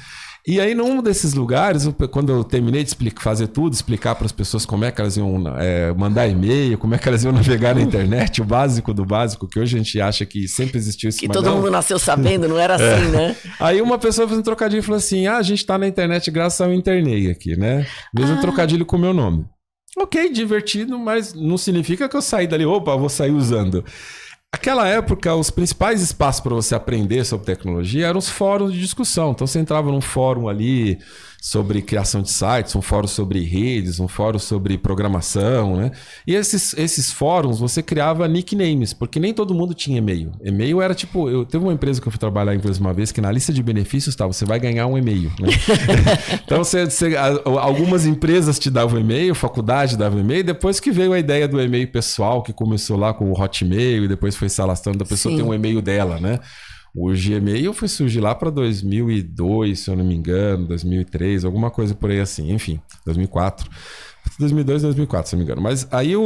E aí, num desses lugares, quando eu terminei de explicar, fazer tudo, explicar para as pessoas como é que elas iam é, mandar e-mail, como é que elas iam navegar na internet, o básico do básico, que hoje a gente acha que sempre existiu isso. Que todo não... mundo nasceu sabendo, não era assim, é. né? Aí uma pessoa fez um trocadilho e falou assim: ah, a gente está na internet graças ao Internei aqui, né? Mesmo ah. trocadilho com o meu nome. Ok, divertido, mas não significa que eu saí dali, opa, vou sair usando. Aquela época, os principais espaços para você aprender sobre tecnologia eram os fóruns de discussão. Então você entrava num fórum ali sobre criação de sites, um fórum sobre redes, um fórum sobre programação, né? E esses, esses fóruns você criava nicknames, porque nem todo mundo tinha e-mail. E-mail era tipo, eu teve uma empresa que eu fui trabalhar em uma vez que na lista de benefícios tá, você vai ganhar um e-mail. Né? então você, você, algumas empresas te davam e-mail, faculdade dava e-mail, depois que veio a ideia do e-mail pessoal que começou lá com o Hotmail e depois foi se alastrando, a pessoa Sim. tem um e-mail dela, né? O Gmail foi surgir lá para 2002, se eu não me engano, 2003, alguma coisa por aí assim, enfim, 2004. 2002, 2004, se não me engano. Mas aí, o,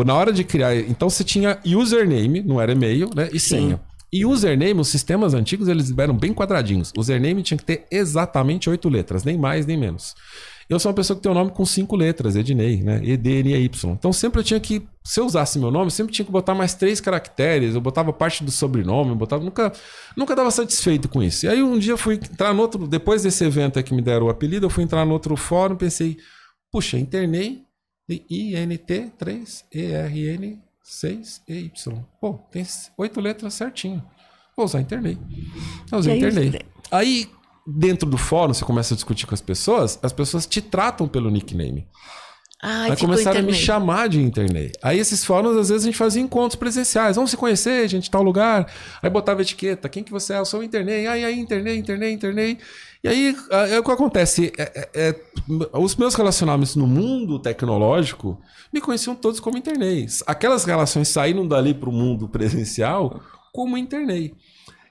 o na hora de criar... Então, você tinha username, não era e-mail, né? E Sim. senha. E username, os sistemas antigos, eles eram bem quadradinhos. Username tinha que ter exatamente oito letras, nem mais, nem menos. Eu sou uma pessoa que tem um nome com cinco letras, Ednei, né? E, D, N, Y. Então sempre eu tinha que, se eu usasse meu nome, sempre tinha que botar mais três caracteres, eu botava parte do sobrenome, eu botava, nunca, nunca dava satisfeito com isso. E aí um dia eu fui entrar no outro, depois desse evento que me deram o apelido, eu fui entrar no outro fórum, pensei, puxa, internei de T 3 N 6 Y. Pô, tem oito letras certinho. Vou usar internei. Eu usei internei. Aí dentro do fórum, você começa a discutir com as pessoas, as pessoas te tratam pelo nickname. Ah, Aí começaram a me chamar de internet. Aí esses fóruns, às vezes, a gente fazia encontros presenciais. Vamos se conhecer, gente, tal lugar. Aí botava etiqueta. Quem que você é? Eu sou internet. Aí, aí, internet, internet, internet. E aí, é, é o que acontece? É, é, é, os meus relacionamentos no mundo tecnológico me conheciam todos como internet. Aquelas relações saíram dali para o mundo presencial como internet.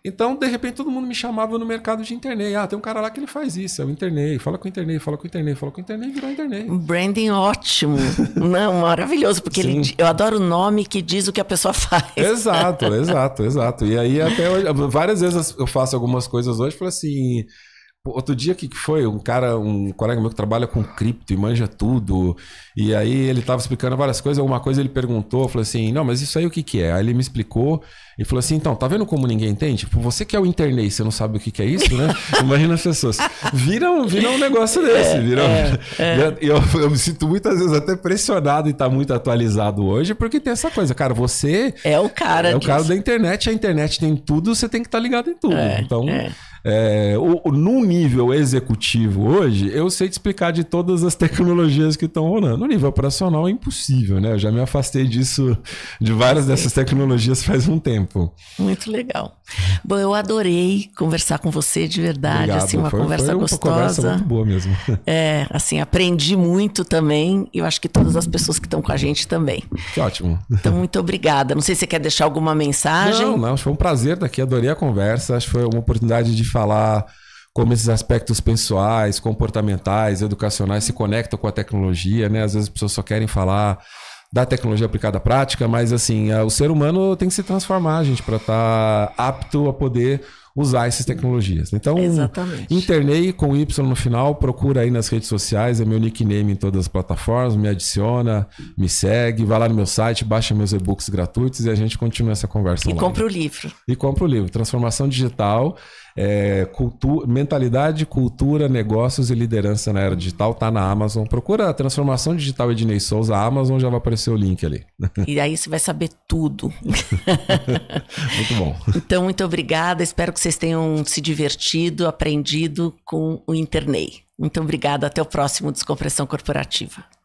Então, de repente, todo mundo me chamava no mercado de internet. Ah, tem um cara lá que ele faz isso, é o internet. Fala com o internet, fala com o internet, fala com o internet, virou internet. Branding ótimo. Não, né? maravilhoso, porque ele, eu adoro o nome que diz o que a pessoa faz. Exato, exato, exato. E aí, até hoje, várias vezes eu faço algumas coisas hoje, falo assim Outro dia, que foi? Um cara, um colega meu que trabalha com cripto e manja tudo. E aí ele estava explicando várias coisas. Alguma coisa ele perguntou, falou assim: Não, mas isso aí o que, que é? Aí ele me explicou e falou assim: Então, tá vendo como ninguém entende? Tipo, você que é o internet, você não sabe o que, que é isso, né? Imagina as pessoas. Viram, viram um negócio é, desse. Viram. É, é. Eu, eu, me sinto muitas vezes até pressionado e tá muito atualizado hoje, porque tem essa coisa, cara. Você. É o cara. É, o cara da internet. A internet tem tudo, você tem que estar tá ligado em tudo. É, então. É é, o, num nível executivo hoje, eu sei te explicar de todas as tecnologias que estão rolando. No nível operacional é impossível, né? Eu já me afastei disso, de várias dessas tecnologias faz um tempo. Muito legal. Bom, eu adorei conversar com você de verdade, Obrigado. assim uma foi, conversa foi uma gostosa. Conversa muito boa mesmo. É, assim aprendi muito também e eu acho que todas as pessoas que estão com a gente também. Que ótimo. Então muito obrigada. Não sei se você quer deixar alguma mensagem. Não, não. Foi um prazer daqui. Adorei a conversa. Acho que foi uma oportunidade de falar como esses aspectos pessoais, comportamentais, educacionais se conectam com a tecnologia, né? Às vezes as pessoas só querem falar da tecnologia aplicada à prática, mas assim, o ser humano tem que se transformar, gente, para estar tá apto a poder usar essas tecnologias. Então, Exatamente. internei com Y no final, procura aí nas redes sociais, é meu nickname em todas as plataformas, me adiciona, me segue, vai lá no meu site, baixa meus e-books gratuitos e a gente continua essa conversa. E compra o livro. E compra o livro, Transformação Digital. É, cultura, mentalidade, cultura, negócios e liderança na era digital tá na Amazon. Procura a transformação digital Ednei Souza, a Amazon já vai aparecer o link ali. E aí você vai saber tudo. muito bom. Então, muito obrigada. Espero que vocês tenham se divertido, aprendido com o Internei. Muito obrigada. Até o próximo Descompressão Corporativa.